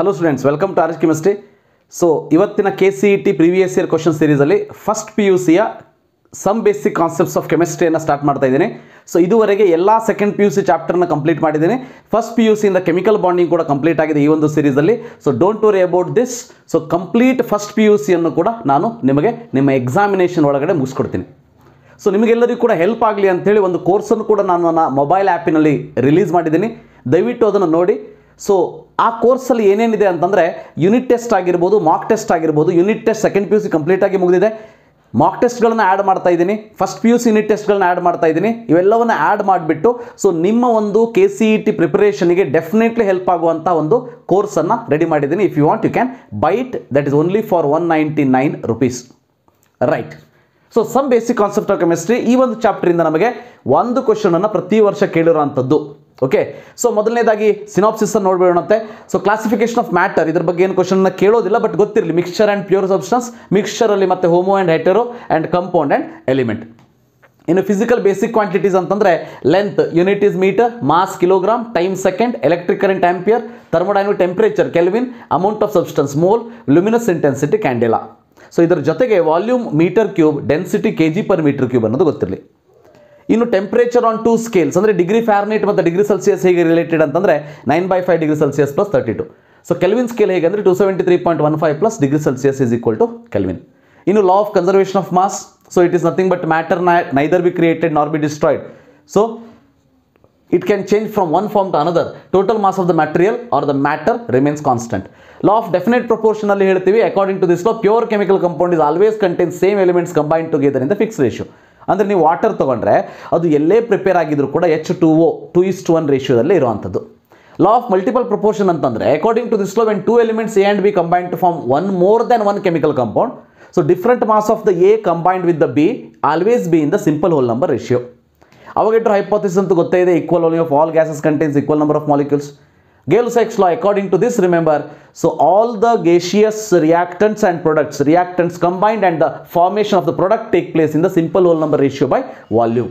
Hello students welcome to org chemistry so ಇವತ್ತಿನ K C E T previous year question ಸೀರೀಸಲ್ಲಿ first P U ಸಿಯ some basic concepts of ಕೆಮಿಸ್ಟ್ರಿಯನ್ನು start ಮಾಡ್ತಾ ಇದ್ದೀನಿ so ಇದುವರೆಗೆ ಎಲ್ಲ ಸೆಕೆಂಡ್ ಪಿ ಯು ಸಿ ಚಾಪ್ಟರ್ನ ಕಂಪ್ಲೀಟ್ ಮಾಡಿದ್ದೀನಿ ಫಸ್ಟ್ ಪಿ ಯು ಸಿಯಿಂದ ಕೆಮಿಕಲ್ ಬಾಂಡಿಂಗ್ ಕೂಡ ಕಂಪ್ಲೀಟ್ ಆಗಿದೆ ಈ ಒಂದು ಸೀರೀಸಲ್ಲಿ so don't worry about this so complete first P U ಸಿಯನ್ನು ಕೂಡ ನಾನು ನಿಮಗೆ ನಿಮ್ಮ ಎಕ್ಸಾಮಿನೇಷನ್ ಒಳಗಡೆ ಮುಗಿಸ್ಕೊಡ್ತೀನಿ ಸೊ ನಿಮಗೆಲ್ಲರಿಗೂ ಕೂಡ ಹೆಲ್ಪ್ ಆಗಲಿ ಅಂಥೇಳಿ ಒಂದು ಕೋರ್ಸನ್ನು ಕೂಡ ನಾನು ನನ್ನ ಮೊಬೈಲ್ ಆ್ಯಪಿನಲ್ಲಿ ರಿಲೀಸ್ ಮಾಡಿದ್ದೀನಿ ದಯವಿಟ್ಟು ಅದನ್ನು ನೋಡಿ ಸೊ ಆ ಕೋರ್ಸಲ್ಲಿ ಏನೇನಿದೆ ಅಂತಂದರೆ ಯೂನಿಟ್ ಟೆಸ್ಟ್ ಆಗಿರ್ಬೋದು ಮಾಕ್ ಟೆಸ್ಟ್ ಆಗಿರ್ಬೋದು unit test second P U C ಕಂಪ್ಲೀಟಾಗಿ ಮುಗಿದಿದೆ ಮಾಕ್ ಟೆಸ್ಟ್ಗಳನ್ನು ಆ್ಯಡ್ ಮಾಡ್ತಾ ಇದ್ದೀನಿ first P U C unit ಟೆಸ್ಟ್ಗಳನ್ನ ಆ್ಯಡ್ ಮಾಡ್ತಾ ಇದ್ದೀನಿ ಇವೆಲ್ಲವನ್ನು ಆ್ಯಡ್ ಮಾಡಿಬಿಟ್ಟು ಸೊ ನಿಮ್ಮ ಒಂದು ಕೆ ಸಿ ಇ ಟಿ ಪ್ರಿಪರೇಷನ್ಗೆ ಡೆಫಿನೆಟ್ಲಿ ಹೆಲ್ಪ್ ಆಗುವಂಥ ಒಂದು ಕೋರ್ಸನ್ನು ರೆಡಿ ಮಾಡಿದ್ದೀನಿ if you want you can buy it that is only for one ninety nine rupees right so some basic concept of chemistry ಈ ಒಂದು ಚಾಪ್ಟರಿಂದ ನಮಗೆ ಒಂದು ಕ್ವಶನನ್ನು ಪ್ರತಿ ವರ್ಷ ಕೇಳಿರುವಂಥದ್ದು ಓಕೆ ಸೊ ಮೊದಲನೇದಾಗಿ ಸಿನಾಪ್ಸಿಸ್ ಅನ್ನು ನೋಡ್ಬೇಡಂತೆ ಸೊ ಕ್ಲಾಸಿಫಿಕೇಶನ್ ಆಫ್ ಮ್ಯಾಟರ್ ಇದ್ರ ಬಗ್ಗೆ ಏನು ಅನ್ನ ಕೇಳೋದಿಲ್ಲ ಬಟ್ ಗೊತ್ತಿರಲಿ ಮಿಕ್ಸ್ಚರ್ ಆ್ಯಂಡ್ ಪ್ಯೂರ್ ಸಬ್ಸ್ಟನ್ಸ್ ಮಿಕ್ಸ್ಚರಲ್ಲಿ ಮತ್ತೆ homo and hetero and compound and element ಇನ್ನು ಫಿಸಿಕಲ್ ಬೇಸಿಕ್ ಕ್ವಾಂಟಿಟೀಸ್ ಅಂತಂದರೆ length unit is metre mass kilogram time second electric current ampere thermodynamic temperature kelvin amount of substance mole luminous intensity candela so ಇದರ ಜೊತೆಗೆ volume metre cube density K G per metre cube ಅನ್ನೋದು ಗೊತ್ತಿರಲಿ ಇನ್ನು temperature on two scales ಅಂದರೆ degree Fahrenheit ಮತ್ತು degree Celsius ಹೇಗೆ related ಅಂತಂದರೆ nine by five degree Celsius plus thirty two so kelvin scale ಹೇಗೆ ಅಂದರೆ two seventy three point one five plus degree Celsius is equal to kelvin ಇನ್ನು law of conservation of mass so it is nothing but matter neither be created nor be destroyed so it can change from one form the another. Total mass of the material or the matter remains constant Law of definite proportion ಹೇಳ್ತೀವಿ according to this law pure chemical compound is always contain same elements combine together in fix ratio ಅಂದರೆ ನೀವು water ತೊಗೊಂಡ್ರೆ ಅದು ಎಲ್ಲೇ prepare ಆಗಿದ್ರು ಕೂಡ H two O two is to one ರೇಷಿಯೋದಲ್ಲಿ ಇರುವಂಥದ್ದು ಲಾ ಆಫ್ ಮಲ್ಟಿಪಲ್ ಪ್ರಪೋರ್ಷನ್ ಅಂತಂದರೆ according to this law when two elements A and B combine to one more than one chemical compound so different mass of the A combined with the B always be in the simple whole number ratio Avogadro hypothesis anthu gotta idhe equal volume of all gases contains equal number of molecules. Gay-Lussac's law according to this remember so all the gaseous reactants and products reactants combined and the formation of the product take place in the simple whole number ratio by volume.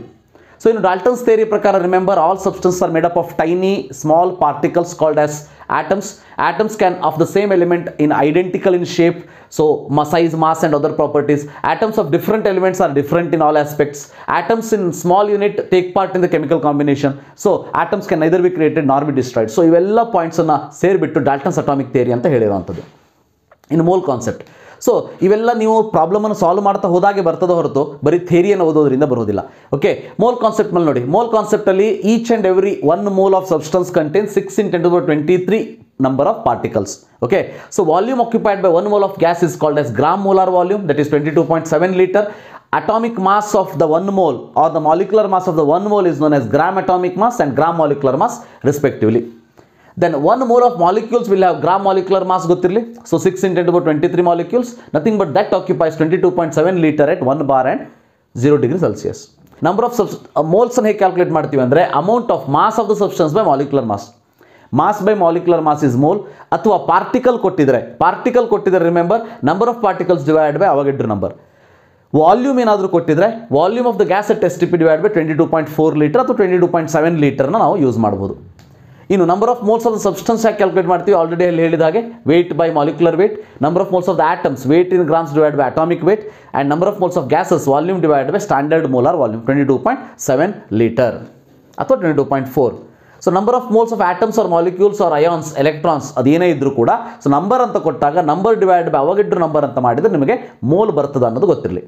So in Dalton's theory prakara remember all substances are made up of tiny small particles called as Atoms, atoms can of the same element in identical in shape. So size, mass and other properties. Atoms of different elements are different in all aspects. Atoms in small unit take part in the chemical combination. So atoms can neither be created nor be destroyed. So points ಇವೆಲ್ಲ ಪಾಯಿಂಟ್ಸನ್ನು ಸೇರಿಬಿಟ್ಟು Dalton's atomic theory ಅಂತ in a mole concept. So ಇವೆಲ್ಲ ನೀವು ಪ್ರಾಬ್ಲಮನ್ನು solve ಮಾಡ್ತಾ ಹೋದಾಗೆ ಬರ್ತದೆ ಹೊರತು ಬರೀ ಥೇರಿಯನ್ನು ಓದೋದ್ರಿಂದ ಬರೋದಿಲ್ಲ ಓಕೆ ಮೋಲ್ ಕಾನ್ಸೆಪ್ಟ್ ಮೇಲೆ ನೋಡಿ ಮೋಲ್ ಕಾನ್ಸೆಪ್ಟಲ್ಲಿ each and every one mole of substance contain six in ten to twenty three number of particles okay so volume occupied by one mole of gas is called as gram molar volume that is twenty two point seven litre atomic mass of the one mole or the molecular mass of the one mole is known as gram atomic mass and gram molecular mass respectively then one mole of molecules will have gram molecular mass ಗೊತ್ತಿರಲಿ so six into to twenty three molecules nothing but that occupies twenty two point seven litre at one bar and zero degree Celsius number of ಸಬ್ಸ್ ಮೋಲ್ಸನ್ನು ಹೇಗೆ calculate ಮಾಡ್ತೀವಿ ಅಂದರೆ amount of mass of the substance by molecular mass mass by molecular mass is mole ಅಥವಾ particle ಕೊಟ್ಟಿದ್ರೆ particle ಕೊಟ್ಟಿದ್ರೆ remember number of particles divide by Avogadro number volume ಏನಾದರೂ ಕೊಟ್ಟಿದ್ರೆ volume of the gas at STP is divide by twenty two point four litre ಅಥವಾ twenty two point seven ಲೀಟರ್ನ ನಾವು use ಮಾಡ್ಬೋದು ಇನ್ನು number of moles of the substance ಯಾಕೆ calculate ಮಾಡ್ತೀವಿ already ಅಲ್ಲಿ ಹೇಳಿದ ಹಾಗೆ weight by molecular weight number of moles of the atoms weight in grams divide by atomic weight and number of moles of gases volume divide by standard molar volume twenty two point seven litre ಅಥವಾ twenty two point four so number of moles of atoms or molecules or ions electrons ಅದೇನೇ ಇದ್ರೂ ಕೂಡ so number ಅಂತ ಕೊಟ್ಟಾಗ number divide by Avogadro number ಅಂತ ಮಾಡಿದರೆ ನಿಮಗೆ mole ಬರ್ತದೆ ಅನ್ನೋದು ಗೊತ್ತಿರಲಿ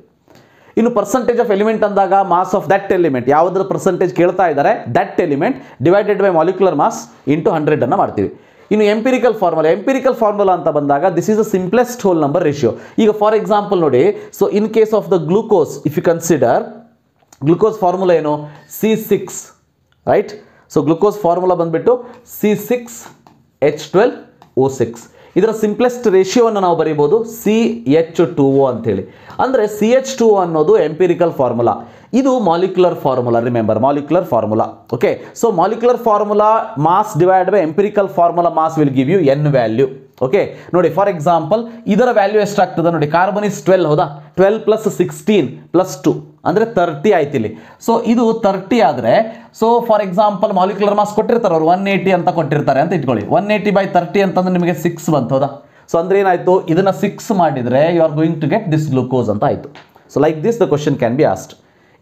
ಇನ್ನು ಪರ್ಸೆಂಟೇಜ್ ಆಫ್ ಎಲಿಮೆಂಟ್ ಅಂದಾಗ ಮಾಸ್ ಆಫ್ ದಟ್ ಎಲಿಮೆಂಟ್ ಯಾವುದರ ಪರ್ಸೆಂಟೇಜ್ ಕೇಳ್ತಾ ಇದ್ದಾರೆ that element divided by molecular mass into hundred ಅನ್ನು ಮಾಡ್ತೀವಿ ಇನ್ನು ಎಂಪಿರಿಕಲ್ ಫಾರ್ಮುಲಾ ಎಂಪಿರಿಕಲ್ ಫಾರ್ಮುಲಾ ಅಂತ ಬಂದಾಗ this is a simplest whole number ratio ಈಗ ಫಾರ್ ಎಕ್ಸಾಂಪಲ್ ನೋಡಿ so in case of the glucose if you consider glucose formula ಏನು C six right so glucose formula ಬಂದುಬಿಟ್ಟು C six H twelve O six ಇದರ simplest ರೇಷಿಯೋವನ್ನು ನಾವು ಬರೀಬೋದು C H two O ಅಂತೇಳಿ ಅಂದರೆ ಸಿ ಎಚ್ ಟು ಅನ್ನೋದು empirical formula ಇದು molecular formula remember molecular formula okay so molecular formula mass divide by empirical formula mass will give U N value okay ನೋಡಿ for example ಇದರ value ಎಷ್ಟಾಗ್ತದೆ ನೋಡಿ carbon is twelve ಹೌದಾ twelve plus sixteen plus two ಅಂದರೆ thirty ಆಯ್ತು ಇಲ್ಲಿ so ಇದು thirty ಆದರೆ so for example molecular mass ಕೊಟ್ಟಿರ್ತಾರೆ ಅವರು ಒನ್ ಏಯ್ಟಿ ಅಂತ ಕೊಟ್ಟಿರ್ತಾರೆ ಅಂತ ಇಟ್ಕೊಳ್ಳಿ ಒನ್ ಏಯ್ಟಿ ಬೈ ತರ್ಟಿ ಅಂತಂದ್ರೆ ನಿಮಗೆ ಸಿಕ್ಸ್ ಬಂತು ಹೌದಾ ಸೊ ಅಂದರೆ ಏನಾಯಿತು ಇದನ್ನು ಸಿಕ್ಸ್ ಮಾಡಿದರೆ you are going to get this glucose ಅಂತ ಆಯಿತು so like this the question can be asked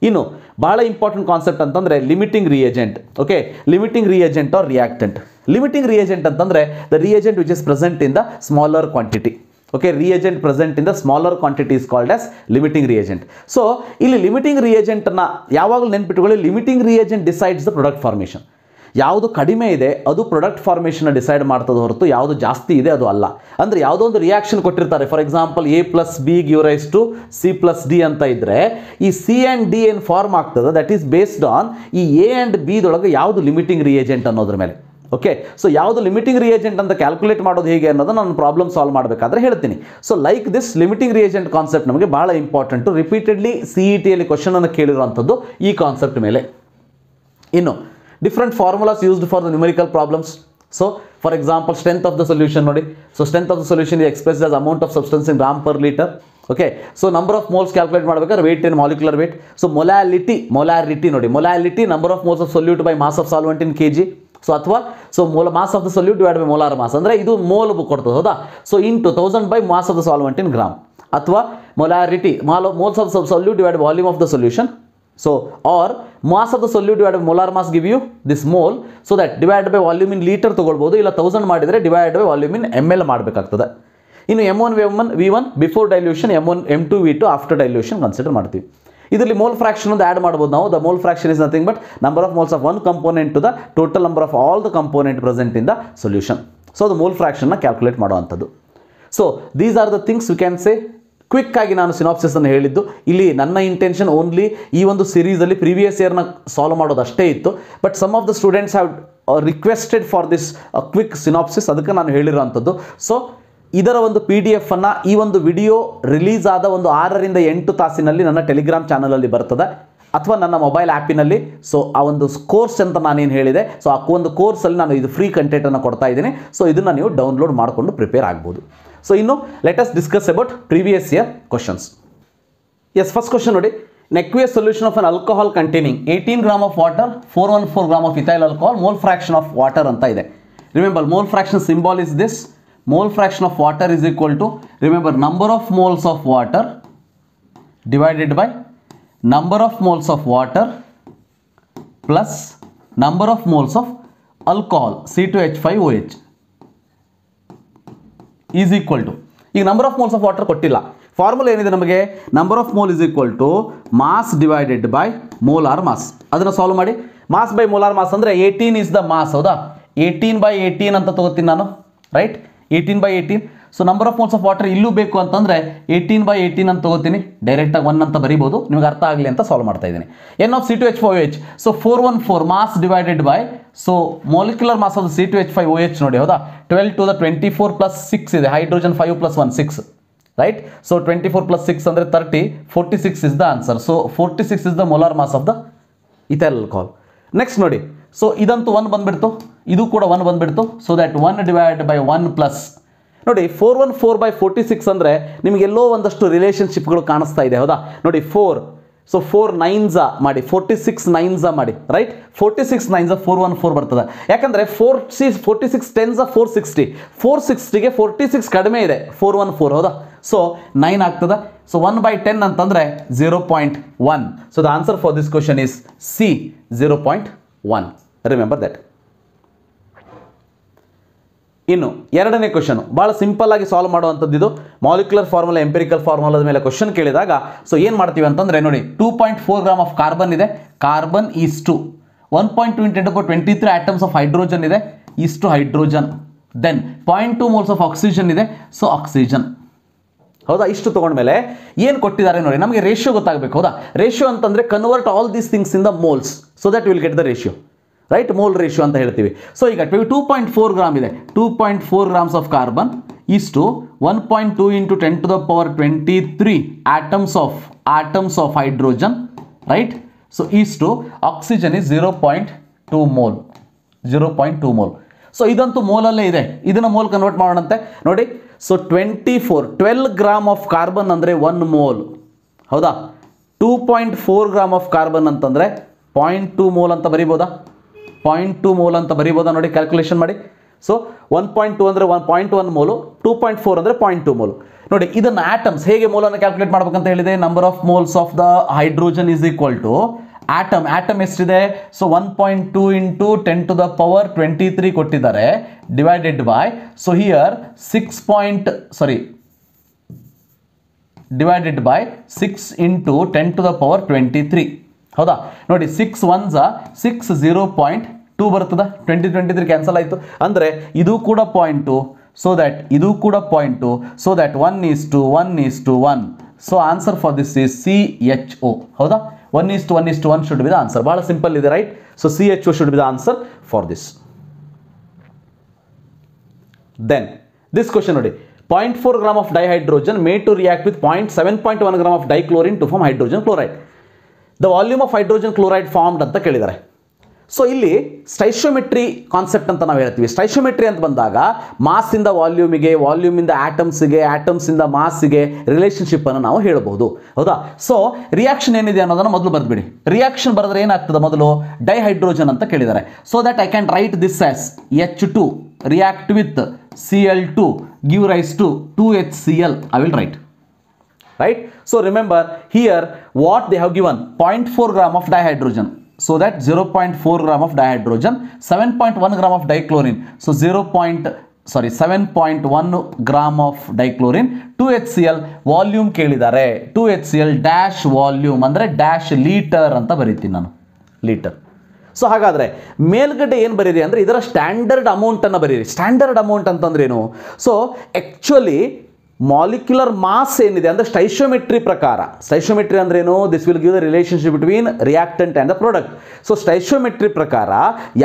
ಇನ್ನು ಭಾಳ ಇಂಪಾರ್ಟೆಂಟ್ ಕಾನ್ಸೆಪ್ಟ್ ಅಂತಂದರೆ limiting reagent okay limiting reagent or reactant limiting reagent ಅಂತಂದರೆ the reagent which is present in the smaller quantity okay reagent present in the smaller quantity is called as limiting reagent so ಇಲ್ಲಿ limiting ರಿಯೇಜೆಂಟನ್ನು ಯಾವಾಗಲೂ ನೆನ್ಪಿಟ್ಕೊಳ್ಳಿ limiting reagent decides the product formation ಯಾವುದು ಕಡಿಮೆ ಇದೆ ಅದು product ಫಾರ್ಮೇಷನ್ನ decide ಮಾಡ್ತದೆ ಹೊರತು ಯಾವುದು ಜಾಸ್ತಿ ಇದೆ ಅದು ಅಲ್ಲ ಅಂದರೆ ಯಾವುದೋ ಒಂದು ರಿಯಾಕ್ಷನ್ ಕೊಟ್ಟಿರ್ತಾರೆ for example A plus B gives rise to C plus D ಅಂತ ಇದ್ದರೆ ಈ ಸಿ ಆ್ಯಂಡ್ ಡಿ ಏನು ಫಾರ್ಮ್ ಆಗ್ತದೆ ದಟ್ ಈಸ್ ಬೇಸ್ಡ್ ಆನ್ ಈ ಎ ಆ್ಯಂಡ್ ಬಿದೊಳಗೆ ಯಾವುದು ಲಿಮಿಟಿಂಗ್ ರಿಯೇಜೆಂಟ್ ಅನ್ನೋದ್ರ ಮೇಲೆ ಓಕೆ ಸೊ ಯಾವುದು ಲಿಮಿಟಿಂಗ್ ರಿಯೇಜೆಂಟ್ ಅಂತ ಕ್ಯಾಲ್ಕುಲೇಟ್ ಮಾಡೋದು ಹೇಗೆ ಅನ್ನೋದು ನಾನು ಪ್ರಾಬ್ಲಮ್ ಸಾಲ್ವ್ ಮಾಡಬೇಕಾದ್ರೆ ಹೇಳ್ತೀನಿ so like this limiting reagent concept ನಮಗೆ ಭಾಳ ಇಂಪಾರ್ಟೆಂಟು ರಿಪೀಟೆಡ್ಲಿ ಸಿ ಇ ಟಿಯಲ್ಲಿ ಕ್ವಶನನ್ನು ಕೇಳಿರುವಂಥದ್ದು ಈ ಕಾನ್ಸೆಪ್ಟ್ ಮೇಲೆ ಇನ್ನು different formulas used for the numerical problems so for example strength of the solution ನೋಡಿ so strength of the solution express as amount of substance in gram per litre okay so number of moles calculate ಮಾಡಬೇಕಾದ್ರೆ weight in molecular weight so molality molality ನೋಡಿ molality number of moles of solute by mass of solvent in K G so ಅಥವಾ so mole mass of the solute divide by molar mass ಅಂದರೆ ಇದು mole ಕೊಡ್ತದೆ ಹೌದಾ so into thousand by mass of the solvent in gram ಅಥವಾ molarity mole moles of solute divide volume of the solution so or mass of the solute divide by molar mass give you this mole so that divide by volume in litre ತೊಗೊಳ್ಬೋದು ಇಲ್ಲ thousand ಮಾಡಿದರೆ divide by volume in M L ಮಾಡಬೇಕಾಗ್ತದೆ ಇನ್ನು M one V one V one before dilution M one M to V two after dilution consider ಮಾಡ್ತೀವಿ ಇದರಲ್ಲಿ mole fraction ಒಂದು add ಮಾಡ್ಬೋದು ನಾವು the mole fraction is nothing but number of moles of one component to the total number of all the component present in the solution so ಅದು mole ಫ್ರಾಕ್ಷನ್ನ calculate ಮಾಡುವಂಥದ್ದು so these are the things you can say quick ಆಗಿ ನಾನು ಸಿನಾಪ್ಸಿಸನ್ನು ಹೇಳಿದ್ದು ಇಲ್ಲಿ ನನ್ನ intention only ಈ ಒಂದು ಸೀರೀಸಲ್ಲಿ ಪ್ರೀವಿಯಸ್ ಇಯರ್ನ ಸಾಲ್ವ್ ಮಾಡೋದು ಅಷ್ಟೇ ಇತ್ತು but some of the students have requested for this quick synopsis ಅದಕ್ಕೆ ನಾನು ಹೇಳಿರೋವಂಥದ್ದು ಸೊ ಇದರ ಒಂದು ಪಿ ಡಿ ಎಫನ್ನು ಈ ಒಂದು ವಿಡಿಯೋ ರಿಲೀಸ್ ಆದ ಒಂದು ಆರರಿಂದ ಎಂಟು ತಾಸಿನಲ್ಲಿ ನನ್ನ ಟೆಲಿಗ್ರಾಮ್ ಚಾನಲಲ್ಲಿ ಬರ್ತದೆ ಅಥವಾ ನನ್ನ ಮೊಬೈಲ್ ಆ್ಯಪಿನಲ್ಲಿ ಸೊ ಆ ಒಂದು ಕೋರ್ಸ್ ಅಂತ ನಾನೇನು ಹೇಳಿದೆ ಸೊ ಆ ಒಂದು ಕೋರ್ಸಲ್ಲಿ ನಾನು ಇದು ಫ್ರೀ ಕಂಟೆಂಟನ್ನು ಕೊಡ್ತಾ ಇದ್ದೀನಿ ಸೊ ಇದನ್ನು ನೀವು ಡೌನ್ಲೋಡ್ ಮಾಡಿಕೊಂಡು ಪ್ರಿಪೇರ್ ಆಗ್ಬೋದು ಸೊ ಇನ್ನು latest discuss about previous year questions as first question ನೋಡಿ ನೆಕ್ವಿಯ solution of an alcohol containing eighteen gram of water four one four gram of ethyl alcohol mole fraction of water ಅಂತ ಇದೆ remember mole fraction symbol is this mole fraction of water is equal to, remember number of moles of water divided by number of moles of water plus number of moles of alcohol C2H5OH is equal to. ಈಗ number of moles of water ಕೊಟ್ಟಿಲ್ಲ formula ಏನಿದೆ ನಮಗೆ number of mole is equal to mass divided by molar mass ಅದನ್ನು solve ಮಾಡಿ mass by molar mass ಅಂದರೆ eighteen is the mass ಹೌದಾ eighteen by eighteen ಅಂತ ತಗೋತೀನಿ ನಾನು right eighteen by eighteen so number of moles of water ಇಲ್ಲೂ ಬೇಕು ಅಂತಂದರೆ ಏಯ್ಟೀನ್ ಬೈ ಏಯ್ಟೀನ್ ಅಂತ ತೊಗೋತೀನಿ ಡೈರೆಕ್ಟಾಗಿ ಒನ್ ಅಂತ ಬರಿಬೋದು ನಿಮ್ಗೆ ಅರ್ಥ ಆಗಲಿ ಅಂತ ಸಾಲ್ವ್ ಮಾಡ್ತಾ ಇದ್ದೀನಿ n of C two H four H so four one four mass divided by so molecular mass of C two H five O H ನೋಡಿ ಹೌದಾ twelve two the twenty four plus six ಇದೆ hydrogen five plus one six right so twenty four plus six ಅಂದರೆ thirty forty six is the answer so forty six is the molar mass of the ethyl alcohol next ನೋಡಿ so ಇದಂತೂ ಒಂದು ಬಂದುಬಿಡ್ತು ಇದು ಕೂಡ one ಬಂದುಬಿಡ್ತು so that one divide by one plus ನೋಡಿ four one four by forty six ಅಂದರೆ ನಿಮಗೆಲ್ಲೋ ಒಂದಷ್ಟು ರಿಲೇಷನ್ಶಿಪ್ಗಳು ಕಾಣಿಸ್ತಾ ಇದೆ ಹೌದಾ ನೋಡಿ ಫೋರ್ ಸೊ ಫೋರ್ ನೈನ್ಝಾ ಮಾಡಿ ಫೋರ್ಟಿ ಸಿಕ್ಸ್ ನೈನ್ಸ ಮಾಡಿ right forty six nines four one four ಬರ್ತದೆ ಯಾಕಂದರೆ ಫೋರ್ ಸಿ forty six tens four sixty four ಸಿಕ್ಸ್ಟಿಗೆ ಫೋರ್ಟಿ ಸಿಕ್ಸ್ ಕಡಿಮೆ ಇದೆ ಫೋರ್ ಒನ್ ಫೋರ್ ಹೌದಾ ಸೊ ನೈನ್ ಆಗ್ತದೆ ಸೊ ಒನ್ ಬೈ ಟೆನ್ ಅಂತಂದರೆ zero point one so the answer for this question is C zero point one remember that ಇನ್ನು ಎರಡನೇ question ಭಾಳ simple ಆಗಿ ಸಾಲ್ವ್ ಮಾಡುವಂಥದ್ದು ಇದು ಮಾಲಿಕ್ಯುಲರ್ ಫಾರ್ಮುಲಾ ಎಂಪೆರಿಕಲ್ ಫಾರ್ಮುಲಾದ ಮೇಲೆ ಕ್ವಶನ್ ಕೇಳಿದಾಗ ಸೊ ಏನು ಮಾಡ್ತೀವಿ ಅಂತಂದರೆ ನೋಡಿ two point four gram of carbon ಇದೆ carbon is to one point two twenty three atoms of hydrogen ಇದೆ two hydrogen then point two moles of oxygen ಇದೆ ಸೊ ಆಕ್ಸಿಜನ್ ಹೌದಾ ಇಷ್ಟು ತೊಗೊಂಡ್ಮೇಲೆ ಏನು ಕೊಟ್ಟಿದ್ದಾರೆ ನೋಡಿ ನಮಗೆ ರೇಷಿಯೋ ಗೊತ್ತಾಗಬೇಕು ಹೌದಾ ರೇಷಿಯೋ ಅಂತಂದರೆ convert all these things in the moles so that will get the ratio right mole ratio ಅಂತ ಹೇಳ್ತೀವಿ ಸೊ ಈಗ ಟೂ ಪಾಯಿಂಟ್ ಫೋರ್ ಗ್ರಾಮ್ ಇದೆ two point four grams of carbon ಇಷ್ಟು one point two into ten to the power twenty three atoms of atoms of hydrogen right so ಇಷ್ಟು oxygen is zero point two mole zero point two mole so ಇದಂತೂ ಮೋಲಲ್ಲೇ ಇದೆ ಇದನ್ನು mole convert ಮಾಡೋಣಂತೆ ನೋಡಿ so twenty four twelve gram of carbon ಅಂದರೆ one mole ಹೌದಾ two point four gram of carbon ಅಂತಂದರೆ ಪಾಯಿಂಟ್ ಟೂ ಮೋಲ್ ಅಂತ ಬರಿಬೋದಾ ಪಾಯಿಂಟ್ ಟು ಮೋಲ್ ಅಂತ ಬರಿಬೋದಾ ನೋಡಿ ಕ್ಯಾಲ್ಕುಲೇಷನ್ ಮಾಡಿ ಸೊ ಒನ್ ಪಾಯಿಂಟ್ ಟು ಅಂದರೆ one point one mole two point four ಅಂದರೆ ಪಾಯಿಂಟ್ ಟು ಮೋಲು ನೋಡಿ ಇದನ್ನು ಆಟಮ್ಸ್ ಹೇಗೆ ಮೋಲನ್ನು ಕ್ಯಾಲ್ಕುಲೇಟ್ ಮಾಡಬೇಕಂತ ಹೇಳಿದೆ number of moles of the hydrogen is equal to atom atom ಎಷ್ಟಿದೆ so one point two into ten to the power twenty three ಕೊಟ್ಟಿದ್ದಾರೆ divided by so here six point sorry divided by six into ten to the power twenty three ಹೌದಾ ನೋಡಿ six once six zero point two ಬರ್ತದ twenty twenty three cancel ಆಯಿತು ಅಂದರೆ ಇದು ಕೂಡ point so that ಇದು ಕೂಡ point so that one is to one is to one so answer for this is C H O ಹೌದಾ one is to one is to one should be the answer ಬಹಳ simple ಇದೆ right so C H O should be the answer for this then this question ನೋಡಿ point four gram of dihydrogen may to react with point seven point one gram of dichlorine to form hydrogen chloride the volume of hydrogen chloride formed ಅಂತ ಕೇಳಿದ್ದಾರೆ so ಇಲ್ಲಿ ಸ್ಟೈಶೋಮೆಟ್ರಿ concept ಅಂತ ನಾವು ಹೇಳ್ತೀವಿ ಸ್ಟೈಶೋಮೆಟ್ರಿ ಅಂತ ಬಂದಾಗ ಮಾಸಿಂದ ವಾಲ್ಯೂಮಿಗೆ ವಾಲ್ಯೂಮಿಂದ ಆಟಮ್ಸಿಗೆ ಮಾಸ್ಗೆ relationship ಅನ್ನು ನಾವು ಹೇಳಬಹುದು ಹೌದಾ ಸೊ ರಿಯಾಕ್ಷನ್ ಏನಿದೆ ಅನ್ನೋದನ್ನು ಮೊದಲು ಬರೆದ್ಬಿಡಿ ರಿಯಾಕ್ಷನ್ ಬರೆದ್ರೆ ಏನಾಗ್ತದೆ ಮೊದಲು ಡೈಹೈಡ್ರೋಜನ್ ಅಂತ ಕೇಳಿದ್ದಾರೆ so that I can write this as H two react with C L two give rise to two H C L I will write right? So remember here what they have given 0.4 gram of dihydrogen. So that 0.4 gram of dihydrogen, 7.1 gram of dichlorine. So 0 sorry seven point one gram of dichlorine two H L volume ಕೇಳಿದ್ದಾರೆ two H C L dash volume ಅಂದರೆ dash litre ಅಂತ ಬರೀತೀನಿ ನಾನು litre so ಹಾಗಾದರೆ ಮೇಲ್ಗಡೆ ಏನು ಬರೀರಿ ಅಂದರೆ ಇದರ ಸ್ಟ್ಯಾಂಡರ್ಡ್ ಅಮೌಂಟನ್ನು ಬರೀರಿ ಸ್ಟ್ಯಾಂಡರ್ಡ್ ಅಮೌಂಟ್ ಅಂತಂದ್ರೆ ಏನು ಸೊ ಆ್ಯಕ್ಚುಲಿ ಮಾಲಿಕ್ಯುಲರ್ ಮಾಸ್ ಏನಿದೆ ಅಂದರೆ ಸ್ಟೈಶೋಮೆಟ್ರಿ ಪ್ರಕಾರ ಸ್ಟೈಶೋಮೆಟ್ರಿ ಅಂದ್ರೇನು this will give the relationship between reactant and the product so stoichiometry ಪ್ರಕಾರ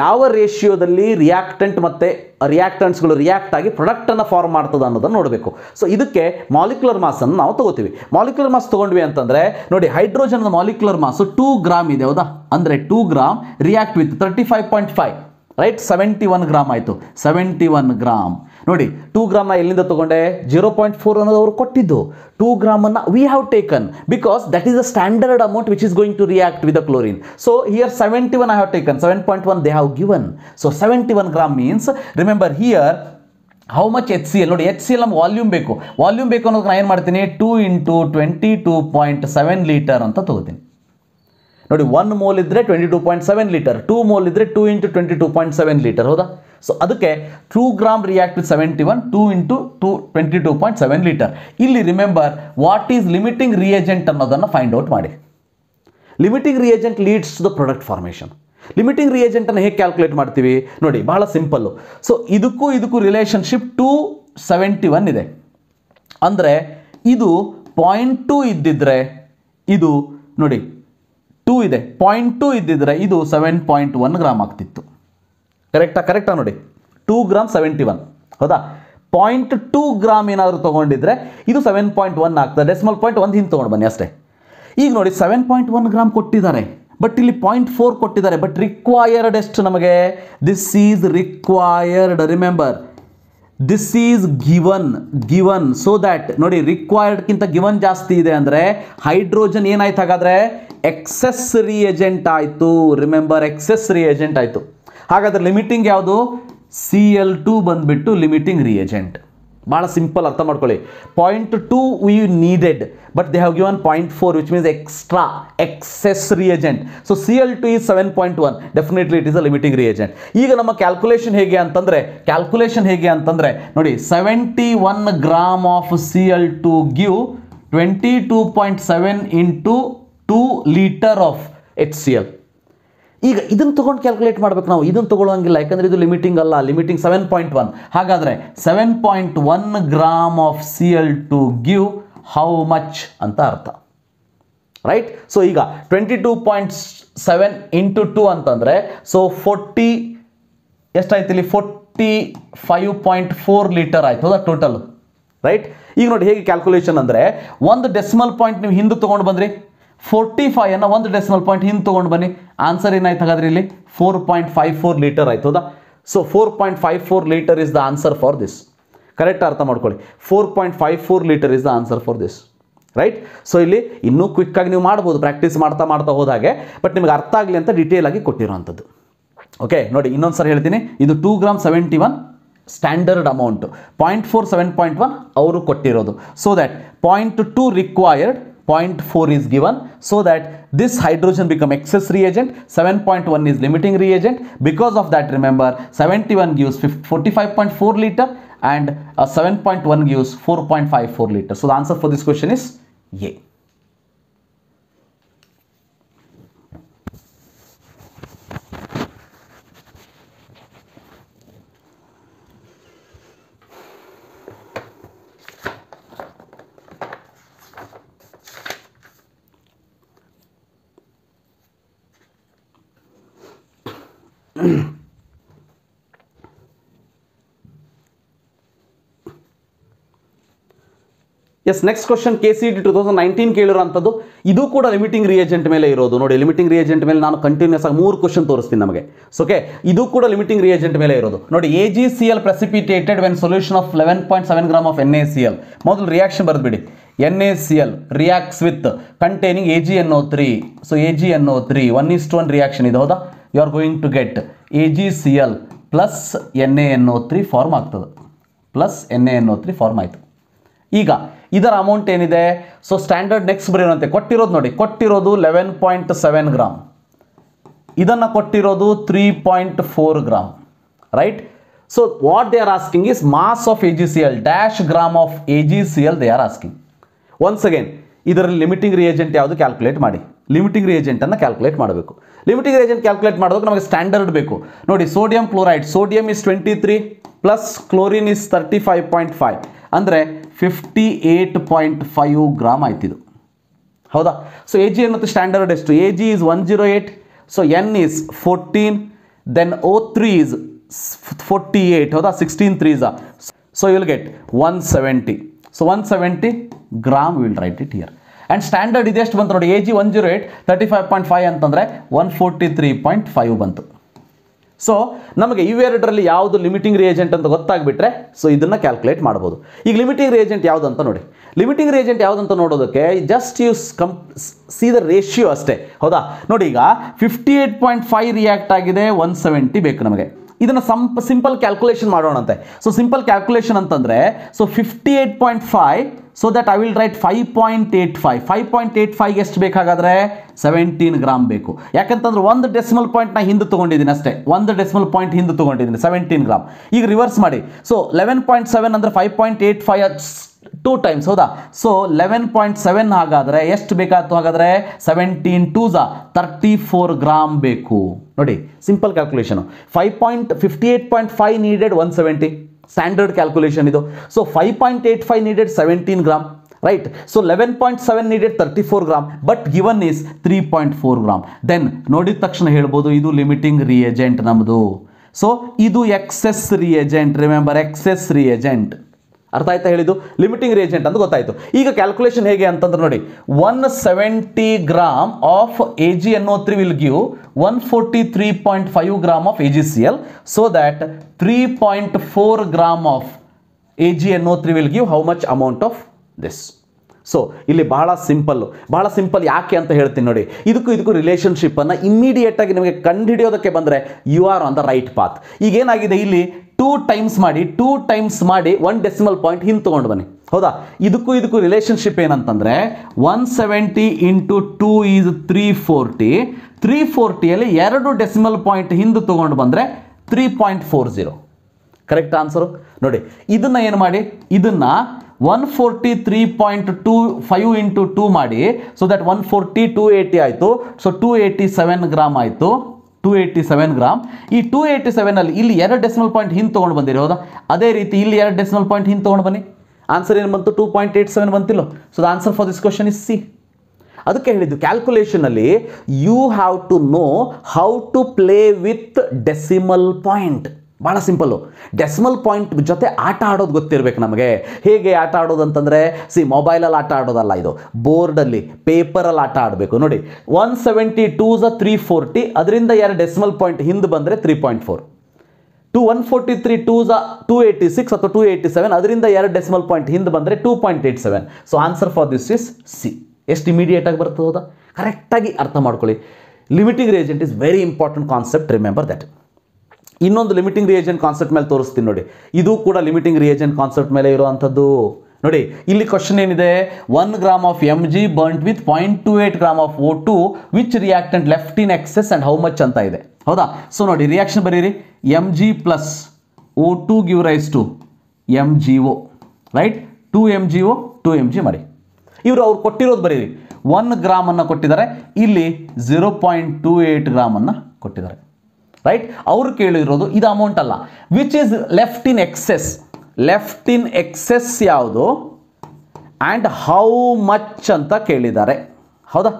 ಯಾವ ರೇಷಿಯೋದಲ್ಲಿ ರಿಯಾಕ್ಟೆಂಟ್ ಮತ್ತು ರಿಯಾಕ್ಟೆಂಟ್ಸ್ಗಳು ರಿಯಾಕ್ಟ್ ಆಗಿ ಪ್ರೊಡಕ್ಟನ್ನು ಫಾರ್ಮ್ ಮಾಡ್ತದೆ ಅನ್ನೋದನ್ನು ನೋಡಬೇಕು ಸೊ ಇದಕ್ಕೆ ಮಾಲಿಕ್ಯುಲರ್ ಮಾಸನ್ನು ನಾವು ತಗೋತೀವಿ ಮಾಲಿಕ್ಯುಲರ್ ಮಾಸ್ ತೊಗೊಂಡ್ವಿ ಅಂತಂದರೆ ನೋಡಿ hydrogen molecular mass two gram ಇದೆ ಹೌದಾ ಅಂದರೆ two gram react with thirty five point five right seventy one gram ಆಯಿತು ಸೆವೆಂಟಿ ಒನ್ ಗ್ರಾಮ್ ನೋಡಿ ಟೂ ಗ್ರಾಮ್ನ ಎಲ್ಲಿಂದ ತೊಗೊಂಡೆ ಜೀರೋ ಪಾಯಿಂಟ್ ಫೋರ್ ಅನ್ನೋದು ಅವರು ಕೊಟ್ಟಿದ್ದು ಟೂ ಗ್ರಾಮನ್ನು we have taken because that is a standard amount which is going to react with a chlorine so here seventy one I have taken seven point one they have given so seventy one gram means remember here how much H C L ನೋಡಿ H C L ನಮ್ಮ volume ಬೇಕು volume ಬೇಕು ಅನ್ನೋದು ನಾನು ಏನು ಮಾಡ್ತೀನಿ two into twenty two point seven litre ಅಂತ ತೊಗೋತೀನಿ ನೋಡಿ ಒನ್ ಮೋಲ್ ಇದ್ದರೆ twenty two point seven litre two mole ಇದ್ದರೆ two into twenty two point seven litre ಹೌದಾ ಸೊ ಅದಕ್ಕೆ two gram react with seventy one two into two twenty two point seven litre ಇಲ್ಲಿ remember what is limiting reagent ಅನ್ನೋದನ್ನು find out ಮಾಡಿ limiting reagent leads the product formation limiting ರಿಯೇಜೆಂಟನ್ನು ಹೇಗೆ calculate ಮಾಡ್ತೀವಿ ನೋಡಿ ಬಹಳ ಸಿಂಪಲ್ಲು ಸೊ ಇದಕ್ಕೂ ಇದಕ್ಕೂ ರಿಲೇಷನ್ಶಿಪ್ ಟು ಸೆವೆಂಟಿ ಒನ್ ಇದೆ ಅಂದರೆ ಇದು ಪಾಯಿಂಟ್ ಟೂ ಇದ್ದಿದ್ರೆ ಇದು ನೋಡಿ ಟೂ ಇದೆ ಪಾಯಿಂಟ್ ಟೂ ಇದ್ದಿದ್ರೆ ಇದು ಸೆವೆನ್ ಪಾಯಿಂಟ್ ಒನ್ ಗ್ರಾಮ್ ಆಗ್ತಿತ್ತು ಕರೆಕ್ಟಾ ಕರೆಕ್ಟಾ ನೋಡಿ ಟೂ ಗ್ರಾಮ್ ಸೆವೆಂಟಿ ಒನ್ ಹೌದಾ ಪಾಯಿಂಟ್ ಟೂ ಗ್ರಾಮ್ ಏನಾದರೂ ತೊಗೊಂಡಿದ್ರೆ ಇದು ಸೆವೆನ್ ಪಾಯಿಂಟ್ ಒನ್ ಆಗ್ತದೆ ಡೆಸ್ಮಲ್ ಪಾಯಿಂಟ್ ಒಂದು ಹಿಂದೆ ತೊಗೊಂಡು ಬನ್ನಿ ಅಷ್ಟೇ ಈಗ ನೋಡಿ ಸೆವೆನ್ ಪಾಯಿಂಟ್ ಒನ್ ಗ್ರಾಮ್ ಕೊಟ್ಟಿದ್ದಾರೆ ಬಟ್ ಇಲ್ಲಿ ಪಾಯಿಂಟ್ ಫೋರ್ ಕೊಟ್ಟಿದ್ದಾರೆ ಬಟ್ ರಿಕ್ವೈರ್ಡ್ ಎಷ್ಟು ನಮಗೆ this is required remember this is given given so that ನೋಡಿ ರಿಕ್ವೈರ್ಡ್ಗಿಂತ ಗಿವನ್ ಜಾಸ್ತಿ ಇದೆ ಅಂದರೆ ಹೈಡ್ರೋಜನ್ ಏನಾಯ್ತು ಹಾಗಾದರೆ ಎಕ್ಸೆಸ್ ರಿಯೇಜೆಂಟ್ ಆಯಿತು ರಿಮೆಂಬರ್ ಎಕ್ಸೆಸ್ ರಿಯೇಜೆಂಟ್ ಆಯಿತು ಹಾಗಾದ್ರೆ ಲಿಮಿಟಿಂಗ್ ಯಾವುದು ಸಿ ಎಲ್ ಟು ಬಂದುಬಿಟ್ಟು ಲಿಮಿಟಿಂಗ್ ರಿಯೇಜೆಂಟ್ ಭಾಳ ಸಿಂಪಲ್ ಅರ್ಥ ಮಾಡ್ಕೊಳ್ಳಿ point two we needed but they have given point four which means extra excess reagent so C L two is seven point one definitely it is a limiting reagent ಈಗ ನಮ್ಮ calculation ಹೇಗೆ ಅಂತಂದರೆ calculation ಹೇಗೆ ಅಂತಂದರೆ ನೋಡಿ seventy one gram of C L two give twenty two point seven into two litre of H C L ಈಗ ಇದನ್ನು ತಗೊಂಡು ಕ್ಯಾಲ್ಕುಲೇಟ್ ಮಾಡಬೇಕು ನಾವು ಇದನ್ನು ತಗೊಳ್ಳೋಂಗಿಲ್ಲ ಯಾಕಂದರೆ ಇದು ಲಿಮಿಟಿಂಗ್ ಅಲ್ಲ ಲಿಮಿಟಿಂಗ್ ಸೆವೆನ್ ಪಾಯಿಂಟ್ ಒನ್ ಹಾಗಾದರೆ seven point one gram of C L two give how much ಅಂತ ಅರ್ಥ ರೈಟ್ ಸೊ ಈಗ twenty two point seven into two ಅಂತಂದರೆ ಸೊ ಫೋರ್ಟಿ ಎಷ್ಟಾಯ್ತು ಇಲ್ಲಿ forty five point four litre ಆಯ್ತು ಹೌದಾ ಟೋಟಲ್ ರೈಟ್ ಈಗ ನೋಡಿ ಹೇಗೆ ಕ್ಯಾಲ್ಕುಲೇಷನ್ ಅಂದರೆ ಒಂದು ಡೆಸಿಮಲ್ ಪಾಯಿಂಟ್ ನೀವು ಹಿಂದೆ ತೊಗೊಂಡು ಬಂದ್ರಿ ಫೋರ್ಟಿ ಫೈವ್ ಅನ್ನೋ ಒಂದು ಡೆಸಿಮಲ್ ಪಾಯಿಂಟ್ ಹಿಂದೆ ತೊಗೊಂಡು ಬನ್ನಿ ಆನ್ಸರ್ ಏನಾಯ್ತು ಹಾಗಾದ್ರೆ ಇಲ್ಲಿ four point five four litre ಆಯ್ತು ಹೌದಾ so four point five four litre is the answer for this correct ಅರ್ಥ ಮಾಡ್ಕೊಳ್ಳಿ four point five four litre is the answer for this right so ಇಲ್ಲಿ ಇನ್ನೂ ಕ್ವಿಕ್ಕಾಗಿ ನೀವು ಮಾಡ್ಬೋದು ಪ್ರಾಕ್ಟೀಸ್ ಮಾಡ್ತಾ ಮಾಡ್ತಾ ಹೋದಾಗೆ ಬಟ್ ನಿಮ್ಗೆ ಅರ್ಥ ಆಗಲಿ ಅಂತ ಡೀಟೇಲ್ ಆಗಿ ಕೊಟ್ಟಿರೋವಂಥದ್ದು ಓಕೆ ನೋಡಿ ಇನ್ನೊಂದು ಸರ್ ಹೇಳ್ತೀನಿ ಇದು two gram seventy one standard amount point four seven point one ಅವರು ಕೊಟ್ಟಿರೋದು so that point two required 0.4 is given so that this hydrogen become excess reagent 7.1 is limiting reagent because of that remember 71 gives 45.4 liter and uh, 7.1 gives 4.54 liter so the answer for this question is yay yes next question K C D two thousand nineteen ಕೇಳಿರೋಂಥದ್ದು ಇದು ಕೂಡ limiting reagent ಮೇಲೆ ಇರೋದು ನೋಡಿ limiting reagent ಮೇಲೆ ನಾನು continuous ಆಗಿ ಮೂರು ಕ್ವಶನ್ ತೋರಿಸ್ತೀನಿ ನಮಗೆ ಓಕೆ ಇದು ಕೂಡ ಲಿಮಿಟಿಂಗ್ ರಿಯೇಜೆಂಟ್ ಮೇಲೆ ಇರೋದು ನೋಡಿ A G C L precipitated when solution of eleven point seven gram of N A C L ಮೊದಲು ರಿಯಾಕ್ಷನ್ ಬರೆದ್ಬಿಡಿ N A C L reacts with containing A G N O three so A G N O three one is to one reaction ಇದು ಹೌದಾ you are going to get A G C L plus N A N O three form ಆಗ್ತದೆ plus N A N O three form ಆಯಿತು ಈಗ ಇದರ amount ಏನಿದೆ so standard next ಬರೆಯೋಣಂತೆ ಕೊಟ್ಟಿರೋದು ನೋಡಿ ಕೊಟ್ಟಿರೋದು ಲೆವೆನ್ ಪಾಯಿಂಟ್ ಸೆವೆನ್ ಗ್ರಾಮ್ ಇದನ್ನು ಕೊಟ್ಟಿರೋದು three point four gram right so what they are asking is mass of A G C L dash gram of A G C L they are asking once again ಇದರಲ್ಲಿ limiting reagent ಯಾವುದು calculate ಮಾಡಿ limiting ರಿಯೇಜೆಂಟನ್ನು calculate ಮಾಡಬೇಕು limiting reagent calculate ಮಾಡೋದಕ್ಕೆ ನಮಗೆ standard ಬೇಕು ನೋಡಿ sodium chloride sodium is twenty three plus chlorine is thirty five point five ಅಂದರೆ fifty eight point five gram ಆಯ್ತಿದು ಹೌದಾ ಸೊ ಎ ಜಿ ಅನ್ನೋದು ಸ್ಟ್ಯಾಂಡರ್ಡ್ ಎಷ್ಟು A G is one zero eight so N is fourteen then O three is forty eight ಹೌದಾ sixteen ತ್ರೀಸಾ so you get one seventy so one seventy gram will write it here and standard ಇದೆ ಎಷ್ಟು ಬಂತು ನೋಡಿ A G one zero eight thirty five point five ಅಂತಂದರೆ one forty three point five ಬಂತು so ನಮಗೆ ಇವೆರಡರಲ್ಲಿ ಯಾವುದು ಲಿಮಿಟಿಂಗ್ ರಿಯೇಜೆಂಟ್ ಅಂತ ಗೊತ್ತಾಗ್ಬಿಟ್ರೆ ಸೊ ಇದನ್ನು ಕ್ಯಾಲ್ಕುಲೇಟ್ ಮಾಡ್ಬೋದು ಈಗ ಲಿಮಿಟಿಂಗ್ ರಿಯೇಜೆಂಟ್ ಯಾವುದಂತ ನೋಡಿ ಲಿಮಿಟಿಂಗ್ ರಿಯೇಜೆಂಟ್ ಯಾವುದಂತ ನೋಡೋದಕ್ಕೆ just use comp see the ratio ಅಷ್ಟೇ ಹೌದಾ ನೋಡಿ ಈಗ fifty eight point five react ಆಗಿದೆ ಒನ್ ಸೆವೆಂಟಿ ಬೇಕು ನಮಗೆ ಇದನ್ನು ಸಂಪ್ ಸಿಂಪಲ್ ಕ್ಯಾಲ್ಕುಲೇಷನ್ ಮಾಡೋಣಂತೆ ಸೊ ಸಿಂಪಲ್ ಕ್ಯಾಲ್ಕುಲೇಷನ್ ಅಂತಂದರೆ so fifty eight point five so that I will write five point eight five five point eight five ಎಷ್ಟು ಬೇಕಾಗಾದ್ರೆ ಸೆವೆಂಟೀನ್ ಗ್ರಾಮ್ ಬೇಕು ಯಾಕಂತಂದ್ರೆ ಒಂದು ಡೆಸಿಮಲ್ ಪಾಯಿಂಟ್ನ ಹಿಂದೆ ತೊಗೊಂಡಿದ್ದೀನಿ ಅಷ್ಟೇ ಒಂದು ಡೆಸಿಮಲ್ ಪಾಯಿಂಟ್ ಹಿಂದೆ ತೊಗೊಂಡಿದ್ದೀನಿ ಸೆವೆಂಟೀನ್ ಗ್ರಾಮ್ ಈಗ ರಿವರ್ಸ್ ಮಾಡಿ ಸೊ ಲೆವೆನ್ ಪಾಯಿಂಟ್ ಸೆವೆನ್ ಅಂದರೆ five point eight five two times ಹೌದಾ ಸೊ ಲೆವೆನ್ ಪಾಯಿಂಟ್ ಸೆವೆನ್ ಹಾಗಾದರೆ ಎಷ್ಟು ಬೇಕಾಯ್ತು ಹಾಗಾದರೆ seventeen two thirty four gram ಬೇಕು ನೋಡಿ simple calculation five point fifty eight point five needed one seventy standard calculation ಇದು so five point eight five needed seventeen gram right so eleven point seven needed thirty four gram but given is three point four gram then ನೋಡಿದ ತಕ್ಷಣ ಹೇಳ್ಬೋದು ಇದು limiting reagent ನಮ್ಮದು so ಇದು excess reagent remember excess reagent ಅರ್ಥ ಆಯ್ತಾ ಹೇಳಿದ್ದು limiting ರೇಜೆಂಟ್ ಅಂತ ಗೊತ್ತಾಯಿತು ಈಗ ಕ್ಯಾಲ್ಕುಲೇಷನ್ ಹೇಗೆ ಅಂತಂದ್ರೆ ನೋಡಿ one seventy gram of A G ಅನ್ನೋ three will give one forty three point five gram of A G C L so that three point four gram of A G ಅನ್ನೋ three will give how much amount of this so ಇಲ್ಲಿ ಬಹಳ simple ಬಹಳ simple ಯಾಕೆ ಅಂತ ಹೇಳ್ತೀನಿ ನೋಡಿ ಇದಕ್ಕೂ ಇದಕ್ಕೂ ರಿಲೇಷನ್ಶಿಪ್ಪನ್ನು ಇಮ್ಮಿಡಿಯೇಟಾಗಿ ನಿಮಗೆ ಕಂಡುಹಿಡಿಯೋದಕ್ಕೆ ಬಂದರೆ you are on the right path ಈಗೇನಾಗಿದೆ ಇಲ್ಲಿ ಟೂ ಟೈಮ್ಸ್ ಮಾಡಿ ಟೂ ಟೈಮ್ಸ್ ಮಾಡಿ ಒನ್ ಡೆಸಿಮಲ್ ಪಾಯಿಂಟ್ ಹಿಂದೆ ತೊಗೊಂಡು ಬನ್ನಿ ಹೌದಾ ಇದಕ್ಕೂ ಇದಕ್ಕೂ ರಿಲೇಷನ್ಶಿಪ್ ಏನಂತಂದರೆ one seventy into two is three forty three ಫೋರ್ಟಿಯಲ್ಲಿ ಎರಡು ಡೆಸಿಮಲ್ ಪಾಯಿಂಟ್ ಹಿಂದೆ ತೊಗೊಂಡು ಬಂದರೆ three point four zero correct answer ನೋಡಿ ಇದನ್ನು ಏನು ಮಾಡಿ ಇದನ್ನು one forty three point two five into two ಮಾಡಿ so that one forty two eighty ಆಯಿತು so two eighty seven gram ಆಯಿತು ಟೂ ಏಯ್ಟಿ ಸೆವೆನ್ ಗ್ರಾಮ್ ಈ ಟೂ ಏಯ್ಟಿ ಸೆವೆನಲ್ಲಿ ಇಲ್ಲಿ ಎರಡು ಡೆಸಿಮಲ್ ಪಾಯಿಂಟ್ ಹಿಂದೆ ತೊಗೊಂಡು ಬಂದಿರಿ ಹೌದಾ ಅದೇ ರೀತಿ ಇಲ್ಲಿ ಎರಡು ಡೆಸಿಮಲ್ ಪಾಯಿಂಟ್ ಹಿಂದೆ ತೊಗೊಂಡು ಬನ್ನಿ ಆನ್ಸರ್ ಏನು ಬಂತು ಟೂ ಪಾಯಿಂಟ್ ಏಯ್ಟ್ ಸೆವೆನ್ ಬಂತಿಲ್ಲ so the answer for this question is C ಅದಕ್ಕೆ ಹೇಳಿದ್ದು ಕ್ಯಾಲ್ಕುಲೇಷನಲ್ಲಿ you have to know how to play with decimal point ಭಾಳ ಸಿಂಪಲ್ಲು ಡೆಸ್ಮಲ್ ಪಾಯಿಂಟ್ ಜೊತೆ ಆಟ ಆಡೋದು ಗೊತ್ತಿರಬೇಕು ನಮಗೆ ಹೇಗೆ ಆಟ ಆಡೋದು ಸಿ ಮೊಬೈಲಲ್ಲಿ ಆಟ ಆಡೋದಲ್ಲ ಇದು ಬೋರ್ಡಲ್ಲಿ ಪೇಪರಲ್ಲಿ ಆಟ ಆಡಬೇಕು ನೋಡಿ one seventy two three forty ಅದರಿಂದ ಯಾರು ಡೆಸ್ಮಲ್ ಪಾಯಿಂಟ್ ಹಿಂದೆ ಬಂದರೆ three point four two one forty three two two eighty six ಅಥವಾ ಟೂ ಏಯ್ಟಿ ಸೆವೆನ್ ಅದರಿಂದ ಎರಡು ಡೆಸ್ಮಲ್ ಪಾಯಿಂಟ್ ಹಿಂದೆ ಬಂದರೆ two point eight seven so answer for this is C ಎಷ್ಟು ಇಮಿಡಿಯೇಟಾಗಿ ಬರ್ತದ ಕರೆಕ್ಟಾಗಿ ಅರ್ಥ ಮಾಡ್ಕೊಳ್ಳಿ limiting reagent is very important concept remember that ಇನ್ನೊಂದು ಲಿಮಿಟಿಂಗ್ ರಿಯೇಜೆಂಟ್ ಕಾನ್ಸೆಪ್ಟ್ ಮೇಲೆ ತೋರಿಸ್ತೀನಿ ನೋಡಿ ಇದು ಕೂಡ ಲಿಮಿಟಿಂಗ್ ರಿಯೇಜೆಂಟ್ ಕಾನ್ಸೆಪ್ಟ್ ಮೇಲೆ ಇರುವಂಥದ್ದು ನೋಡಿ ಇಲ್ಲಿ ಕ್ವಶನ್ ಏನಿದೆ one gram of M G burnt with point two eight gram of O two which reactant left in excess and how much ಅಂತ ಇದೆ ಹೌದಾ ಸೊ ನೋಡಿ ರಿಯಾಕ್ಷನ್ ಬರೀರಿ M G plus O two give rise to M G O right two M G O two M G ಮಾಡಿ ಇವರು ಅವ್ರು ಕೊಟ್ಟಿರೋದು ಬರೀರಿ ಒನ್ ಗ್ರಾಮನ್ನು ಕೊಟ್ಟಿದ್ದಾರೆ ಇಲ್ಲಿ ಝೀರೋ ಪಾಯಿಂಟ್ ಟು ಏಯ್ಟ್ ಗ್ರಾಮನ್ನು ಕೊಟ್ಟಿದ್ದಾರೆ ರೈಟ್ ಅವರು ಕೇಳಿರೋದು ಇದು ಅಮೌಂಟ್ ಅಲ್ಲ which is left in excess left in excess ಯಾವುದು ಆ್ಯಂಡ್ ಹೌ ಮಚ್ ಅಂತ ಕೇಳಿದ್ದಾರೆ ಹೌದಾ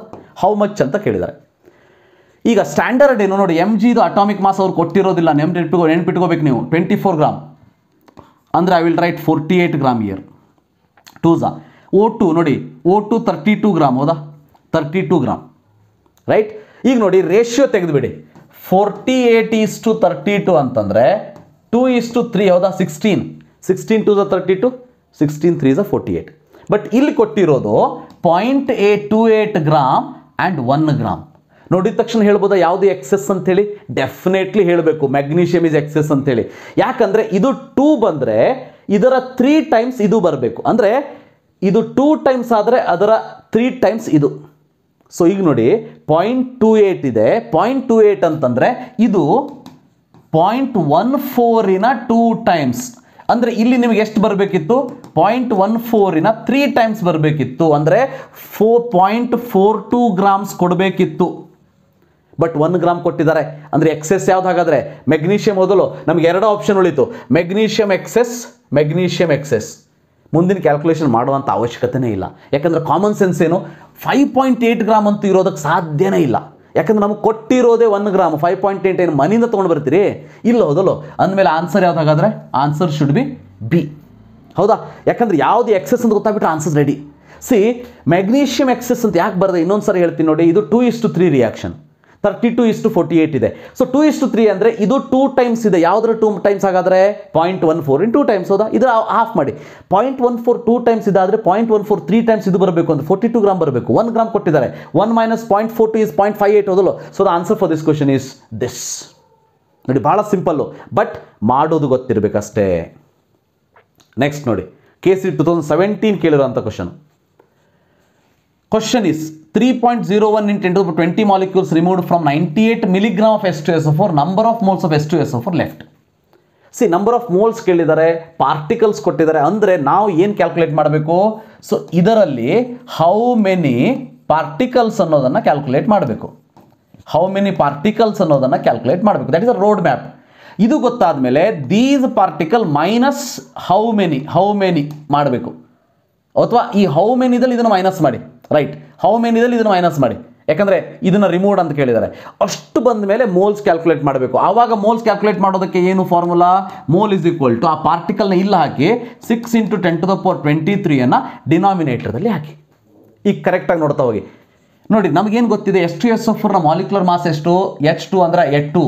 ಹೌ ಮಚ್ ಅಂತ ಕೇಳಿದ್ದಾರೆ ಈಗ ಸ್ಟ್ಯಾಂಡರ್ಡ್ ಏನು ನೋಡಿ ಎಮ್ ಜಿದು ಅಟಾಮಿಕ್ ಮಾಸ್ ಅವ್ರು ಕೊಟ್ಟಿರೋದಿಲ್ಲ ನೆನ್ಪಿಟ್ಕೋ ನೆನ್ಪಿಟ್ಕೋಬೇಕು ನೀವು ಟ್ವೆಂಟಿ ಫೋರ್ ಗ್ರಾಮ್ ಅಂದರೆ I will write forty eight gram here ಟೂಸಾ ಓ ಟು ನೋಡಿ O two thirty two gram ಹೌದಾ ತರ್ಟಿ ಟು ಗ್ರಾಮ್ ರೈಟ್ ಈಗ ನೋಡಿ ರೇಷಿಯೋ ತೆಗೆದುಬಿಡಿ forty eight is to thirty two ಅಂತಂದರೆ ಟೂ ಈಸ್ ಟು ತ್ರೀ ಹೌದಾ sixteen sixteen two the thirty two sixteen three a forty eight but ಇಲ್ಲಿ ಕೊಟ್ಟಿರೋದು point eight two eight gram and one gram ನೋಡಿದ ತಕ್ಷಣ ಹೇಳ್ಬೋದಾ ಯಾವುದು excess ಅಂತೇಳಿ definitely ಹೇಳಬೇಕು ಮ್ಯಾಗ್ನೀಷಿಯಮ್ ಇಸ್ ಎಕ್ಸೆಸ್ ಅಂತೇಳಿ ಯಾಕಂದರೆ ಇದು ಟೂ ಬಂದರೆ ಇದರ ತ್ರೀ ಟೈಮ್ಸ್ ಇದು ಬರಬೇಕು ಅಂದರೆ ಇದು ಟೂ ಟೈಮ್ಸ್ ಆದರೆ ಅದರ ತ್ರೀ ಟೈಮ್ಸ್ ಇದು ಸೊ ಈಗ ನೋಡಿ ಪಾಯಿಂಟ್ ಟೂ ಏಟ್ ಇದೆ ಪಾಯಿಂಟ್ ಟೂ ಏಟ್ ಅಂತಂದರೆ ಇದು ಪಾಯಿಂಟ್ ಒನ್ ಫೋರಿನ ಟೂ ಟೈಮ್ಸ್ ಅಂದರೆ ಇಲ್ಲಿ ನಿಮಗೆ ಎಷ್ಟು ಬರಬೇಕಿತ್ತು ಪಾಯಿಂಟ್ ಒನ್ ಫೋರಿನ ತ್ರೀ ಟೈಮ್ಸ್ ಬರಬೇಕಿತ್ತು ಅಂದರೆ ಫೋ ಪಾಯಿಂಟ್ ಫೋರ್ ಟೂ ಗ್ರಾಮ್ಸ್ ಕೊಡಬೇಕಿತ್ತು ಬಟ್ ಒನ್ ಗ್ರಾಮ್ ಕೊಟ್ಟಿದ್ದಾರೆ ಅಂದರೆ ಎಕ್ಸೆಸ್ ಯಾವ್ದು ಹಾಗಾದ್ರೆ ಮೆಗ್ನೀಷಿಯಂ ಮೊದಲು ನಮಗೆ ಎರಡು ಆಪ್ಷನ್ ಉಳಿತು ಮೆಗ್ನೀಷಿಯಂ ಎಕ್ಸೆಸ್ ಮೆಗ್ನೀಷಿಯಂ ಎಕ್ಸೆಸ್ ಮುಂದಿನ ಕ್ಯಾಲ್ಕುಲೇಷನ್ ಮಾಡುವಂಥ ಅವಶ್ಯಕತೆನೇ ಇಲ್ಲ ಯಾಕಂದರೆ ಕಾಮನ್ ಸೆನ್ಸ್ ಏನು ಫೈವ್ ಪಾಯಿಂಟ್ ಏಯ್ಟ್ ಗ್ರಾಮ್ ಅಂತೂ ಇರೋದಕ್ಕೆ ಸಾಧ್ಯನೇ ಇಲ್ಲ ಯಾಕಂದ್ರೆ ನಮಗೆ ಕೊಟ್ಟಿರೋದೇ one gram five point eight ಏನು ಮನಿಂದ ತೊಗೊಂಡು ಬರ್ತೀರಿ ಇಲ್ಲ ಹೌದಲ್ಲೋ ಅಂದಮೇಲೆ ಆನ್ಸರ್ ಯಾವುದಾಗಾದರೆ ಆನ್ಸರ್ ಶುಡ್ ಬಿ ಬಿ ಹೌದಾ ಯಾಕಂದ್ರೆ ಯಾವುದು ಎಕ್ಸೆಸ್ ಅಂತ ಗೊತ್ತಾಗ್ಬಿಟ್ಟು answer ready C magnesium excess ಅಂತ ಯಾಕೆ ಬರದೆ ಇನ್ನೊಂದು ಸರಿ ಹೇಳ್ತೀನಿ ನೋಡಿ ಇದು two is to three reaction thirty two ಇಷ್ಟು ಫೋರ್ಟಿ ಏಟ್ ಇದೆ ಸೊ ಟೂ ಇಷ್ಟು ತ್ರೀ ಅಂದರೆ ಇದು ಟೂ ಟೈಮ್ಸ್ ಇದೆ ಯಾವುದರ ಟೂ ಟೈಮ್ಸ್ ಹಾಗಾದರೆ point one four in two times ಹೋದ ಇದರ ಹಾಫ್ ಮಾಡಿ point one four two times ಇದಾದರೆ point one four three times ಇದು ಬರಬೇಕು ಅಂತ ಫೋರ್ಟಿ ಟು ಗ್ರಾಮ್ ಬರಬೇಕು ಒನ್ ಗ್ರಾಮ್ ಕೊಟ್ಟಿದ್ದಾರೆ one minus point four two is point five eight ಹೋದಲು so the answer for this question is this ನೋಡಿ ಭಾಳ simple but ಮಾಡೋದು ಗೊತ್ತಿರಬೇಕಷ್ಟೇ ನೆಕ್ಸ್ಟ್ ನೋಡಿ K C two thousand seventeen ಕೇಳಿರೋಂಥ question question is 3.01 in 10 to the 20 molecules removed from 98 number of H2SO4, of S two S H2SO4 left. C number of moles ಕೇಳಿದ್ದಾರೆ particles ಕೊಟ್ಟಿದ್ದಾರೆ ಅಂದರೆ ನಾವು ಏನು calculate ಮಾಡಬೇಕು ಸೊ ಇದರಲ್ಲಿ how many particles ಅನ್ನೋದನ್ನು calculate ಮಾಡಬೇಕು ಹೌ ಮೆನಿ ಪಾರ್ಟಿಕಲ್ಸ್ ಅನ್ನೋದನ್ನು ಕ್ಯಾಲ್ಕುಲೇಟ್ ಮಾಡಬೇಕು that is a road map ಇದು ಗೊತ್ತಾದ ಮೇಲೆ these particle minus how many how many ಮಾಡಬೇಕು ಅಥವಾ ಈ ಹೌ ಮೆನಿದಲ್ಲಿ ಇದನ್ನು ಮೈನಸ್ ಮಾಡಿ ರೈಟ್ ಹೌ ಮೆನಿದಲ್ಲಿ ಇದನ್ನು ಮೈನಸ್ ಮಾಡಿ ಯಾಕಂದರೆ ಇದನ್ನು ರಿಮೋಡ್ ಅಂತ ಕೇಳಿದ್ದಾರೆ ಅಷ್ಟು ಬಂದ ಮೇಲೆ ಮೋಲ್ಸ್ ಕ್ಯಾಲ್ಕುಲೇಟ್ ಮಾಡಬೇಕು ಆವಾಗ ಮೋಲ್ಸ್ ಕ್ಯಾಲ್ಕುಲೇಟ್ ಮಾಡೋದಕ್ಕೆ ಏನು formula mole is equal to ಆ ಪಾರ್ಟಿಕಲ್ನ ಇಲ್ಲ ಹಾಕಿ six into ten to the power twenty ತ್ರೀಯನ್ನು ಡಿನಾಮಿನೇಟರ್ದಲ್ಲಿ ಹಾಕಿ ಈಗ ಕರೆಕ್ಟಾಗಿ ನೋಡ್ತಾ ಹೋಗಿ ನೋಡಿ ನಮಗೇನು ಗೊತ್ತಿದೆ ಎಸ್ ಟು ಎಸ್ ಎಫ್ನ ಮಾಲಿಕ್ಯುಲರ್ ಮಾಸ್ ಎಷ್ಟು ಎಚ್ ಟು ಅಂದರೆ ಎಟ್ ಟು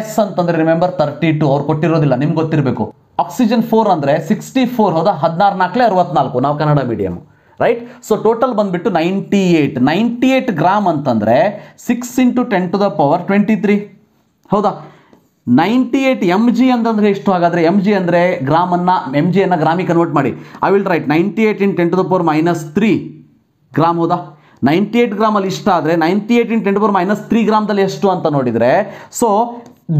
ಎಸ್ ಅಂತಂದರೆ ರಿಮೆಂಬರ್ ತರ್ಟಿ ಟು ಅವ್ರು ಕೊಟ್ಟಿರೋದಿಲ್ಲ ನಿಮ್ಗೆ ಗೊತ್ತಿರಬೇಕು ಆಕ್ಸಿಜನ್ ಫೋರ್ ಅಂದರೆ ಸಿಕ್ಸ್ಟಿ ಫೋರ್ ಹೋದ ಹದಿನಾರು ನಾಲ್ಕಲೇ ಅರವತ್ತ್ನಾಲ್ಕು ನಾವು Kannada medium right so total ಬಂದುಬಿಟ್ಟು ninety eight ninety eight gram ಅಂತಂದರೆ six into ten to the power twenty three ಹೌದಾ ನೈಂಟಿ ಏಯ್ಟ್ ಎಮ್ ಜಿ ಅಂತಂದರೆ ಎಷ್ಟು ಹಾಗಾದರೆ ಎಮ್ ಜಿ ಅಂದರೆ ಗ್ರಾಮನ್ನು ಎಮ್ ಜಿ ಜಿಯನ್ನು ಗ್ರಾಮಿಗೆ ಕನ್ವರ್ಟ್ ಮಾಡಿ I will write ninety eight in ten to the power minus three gram ಹೌದಾ ninety eight ಗ್ರಾಮಲ್ಲಿ ಇಷ್ಟ ಆದರೆ ninety eight in ten to power minus three ಗ್ರಾಮದಲ್ಲಿ ಎಷ್ಟು ಅಂತ ನೋಡಿದರೆ so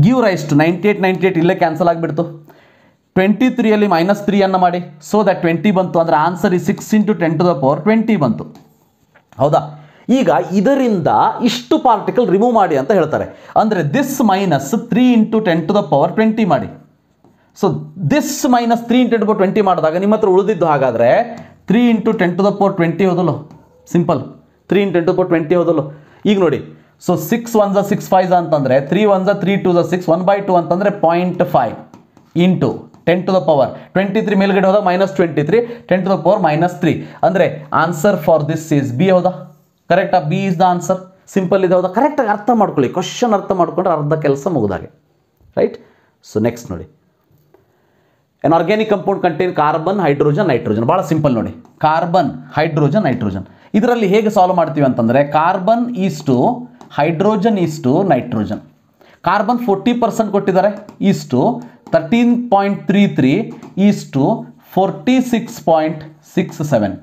give rise ninety eight ninety eight ಇಲ್ಲೇ ಕ್ಯಾನ್ಸಲ್ ಆಗಿಬಿಡ್ತು ಟ್ವೆಂಟಿ ತ್ರೀಯಲ್ಲಿ ಮೈನಸ್ ತ್ರೀಯನ್ನು ಮಾಡಿ ಸೊ ದ್ಯಾಟ್ ಟ್ವೆಂಟಿ ಬಂತು ಅಂದರೆ ಆನ್ಸರ್ ಈ six into ten to the power twenty ಬಂತು ಹೌದಾ ಈಗ ಇದರಿಂದ ಇಷ್ಟು ಪಾರ್ಟಿಕಲ್ ರಿಮೂವ್ ಮಾಡಿ ಅಂತ ಹೇಳ್ತಾರೆ ಅಂದರೆ this minus three into ten to the power twenty ಮಾಡಿ so this minus three into ten power twenty ಮಾಡಿದಾಗ ನಿಮ್ಮ ಹತ್ರ ಉಳಿದಿದ್ದು ಹಾಗಾದರೆ three into ten to the power twenty ಹೋದಲು simple three into ten to power twenty ಹೋದಲು ಈಗ ನೋಡಿ ಸೊ ಸಿಕ್ಸ್ ಒನ್ ಜ ಸಿಕ್ಸ್ ಫೈವ್ ಅಂತಂದರೆ ತ್ರೀ ಒನ್ ಝ three two the six one by two ಅಂತಂದರೆ point five into ten to the power twenty three ಮೇಲ್ಗಡೆ ಹೋದ minus twenty three ten to the power minus three ಅಂದರೆ answer for this is B ಹೌದಾ ಕರೆಕ್ಟಾ B is the answer simple ಇದೆ ಹೌದಾ ಕರೆಕ್ಟಾಗಿ ಅರ್ಥ ಮಾಡ್ಕೊಳ್ಳಿ ಕ್ವಶನ್ ಅರ್ಥ ಮಾಡಿಕೊಂಡ್ರೆ ಅರ್ಧ ಕೆಲಸ ಮುಗಿದಾಗೆ ರೈಟ್ ಸೊ ನೆಕ್ಸ್ಟ್ ನೋಡಿ ಏನು organic compound contain carbon hydrogen nitrogen ಭಾಳ ಸಿಂಪಲ್ ನೋಡಿ ಕಾರ್ಬನ್ ಹೈಡ್ರೋಜನ್ ನೈಟ್ರೋಜನ್ ಇದರಲ್ಲಿ ಹೇಗೆ ಸಾಲ್ವ್ ಮಾಡ್ತೀವಿ ಅಂತಂದರೆ carbon is to hydrogen is to nitrogen carbon forty percent ಕೊಟ್ಟಿದ್ದಾರೆ is to thirteen point three three is to forty six point six seven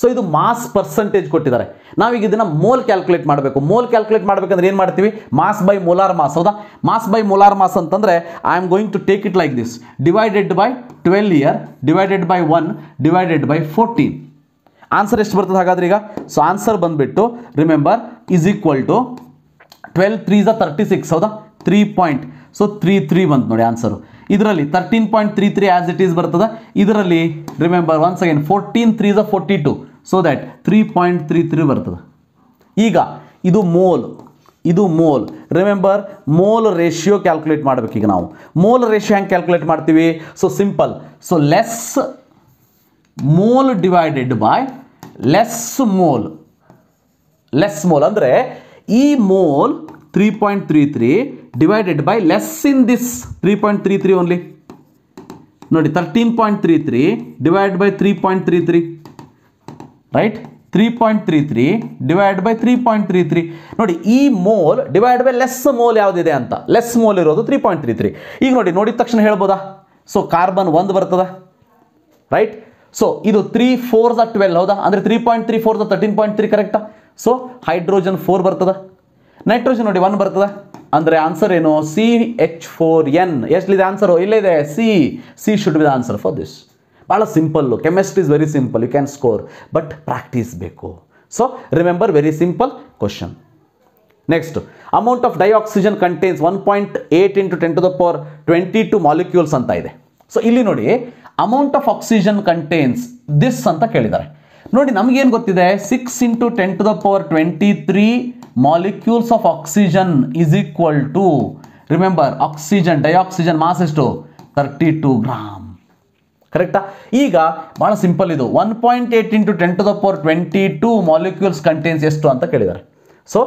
so ಇದು mass percentage ಕೊಟ್ಟಿದ್ದಾರೆ ನಾವೀಗ ಇದನ್ನು ಮೋಲ್ ಕ್ಯಾಲ್ಕುಲೇಟ್ ಮಾಡಬೇಕು ಮೋಲ್ ಕ್ಯಾಲ್ಕುಲೇಟ್ ಮಾಡಬೇಕಂದ್ರೆ ಏನು ಮಾಡ್ತೀವಿ ಮಾಸ್ ಬೈ ಮೋಲಾರ್ ಮಾಸ್ ಹೌದಾ ಮಾಸ್ ಬೈ ಮೋಲಾರ್ ಮಾಸ್ ಅಂತಂದರೆ I am going to take it like this divided by twelve here divided by one divided by fourteen answer ಎಷ್ಟು ಬರ್ತದೆ ಹಾಗಾದ್ರೆ ಈಗ ಸೊ ಆನ್ಸರ್ ಬಂದ್ಬಿಟ್ಟು remember is equal to twelve threes ಝ thirty six ಹೌದಾ three point so three three ಬಂತು ನೋಡಿ answer ಇದರಲ್ಲಿ thirteen point three three as it is ಬರ್ತದೆ ಇದರಲ್ಲಿ remember once again fourteen three the forty two so that three point three three ಬರ್ತದೆ ಈಗ ಇದು ಮೋಲ್ ಇದು mole remember mole ratio calculate ಈಗ ನಾವು ಮೋಲ್ ರೇಷಿಯೋ ಹ್ಯಾಂಗೆ ಕ್ಯಾಲ್ಕುಲೇಟ್ ಮಾಡ್ತೀವಿ so simple so less mole divided by less mole less mole ಅಂದರೆ ಈ mole three point three three divided by less in this three point three three only ನೋಡಿ thirteen point three three divide by three point three three right three point three three divide by three point three three ನೋಡಿ ಈ mole divide by less mole ಯಾವುದಿದೆ ಅಂತ less mole ಇರೋದು three point three three ಈಗ ನೋಡಿ ನೋಡಿದ ತಕ್ಷಣ ಹೇಳ್ಬೋದಾ ಸೊ ಕಾರ್ಬನ್ ಒಂದು ಬರ್ತದೆ ರೈಟ್ ಸೊ ಇದು ತ್ರೀ ಫೋರ್ ದ ಟ್ವೆಲ್ ಹೌದಾ ಅಂದರೆ three point three four the thirteen point three ಕರೆಕ್ಟಾ ಸೊ ಹೈಡ್ರೋಜನ್ ಫೋರ್ ಬರ್ತದೆ ನೈಟ್ರೋಜನ್ ನೋಡಿ ಒನ್ ಬರ್ತದೆ ಅಂದರೆ ಆನ್ಸರ್ ಏನು ಸಿ ಎಚ್ ಫೋರ್ ಎನ್ ಎಷ್ಟಿದೆ ಆನ್ಸರು ಇಲ್ಲಿದೆ C C should be the answer for this ಭಾಳ simple chemistry is very simple you can score but practice ಬೇಕು so remember very simple question next amount of dioxygen contains one point eight into ten to the power twenty two molecules ಅಂತ ಇದೆ so ಇಲ್ಲಿ ನೋಡಿ amount of oxygen contains this ಅಂತ ಕೇಳಿದ್ದಾರೆ ನೋಡಿ ನಮಗೇನು ಗೊತ್ತಿದೆ six into ten to the power twenty three molecules of oxygen is equal to remember oxygen dioxygen mass ಎಷ್ಟು ತರ್ಟಿ ಟು ಗ್ರಾಮ್ ಕರೆಕ್ಟಾ ಈಗ ಭಾಳ ಸಿಂಪಲ್ ಇದು one point eight into ten to the power twenty two molecules contains ಎಷ್ಟು ಅಂತ ಕೇಳಿದ್ದಾರೆ so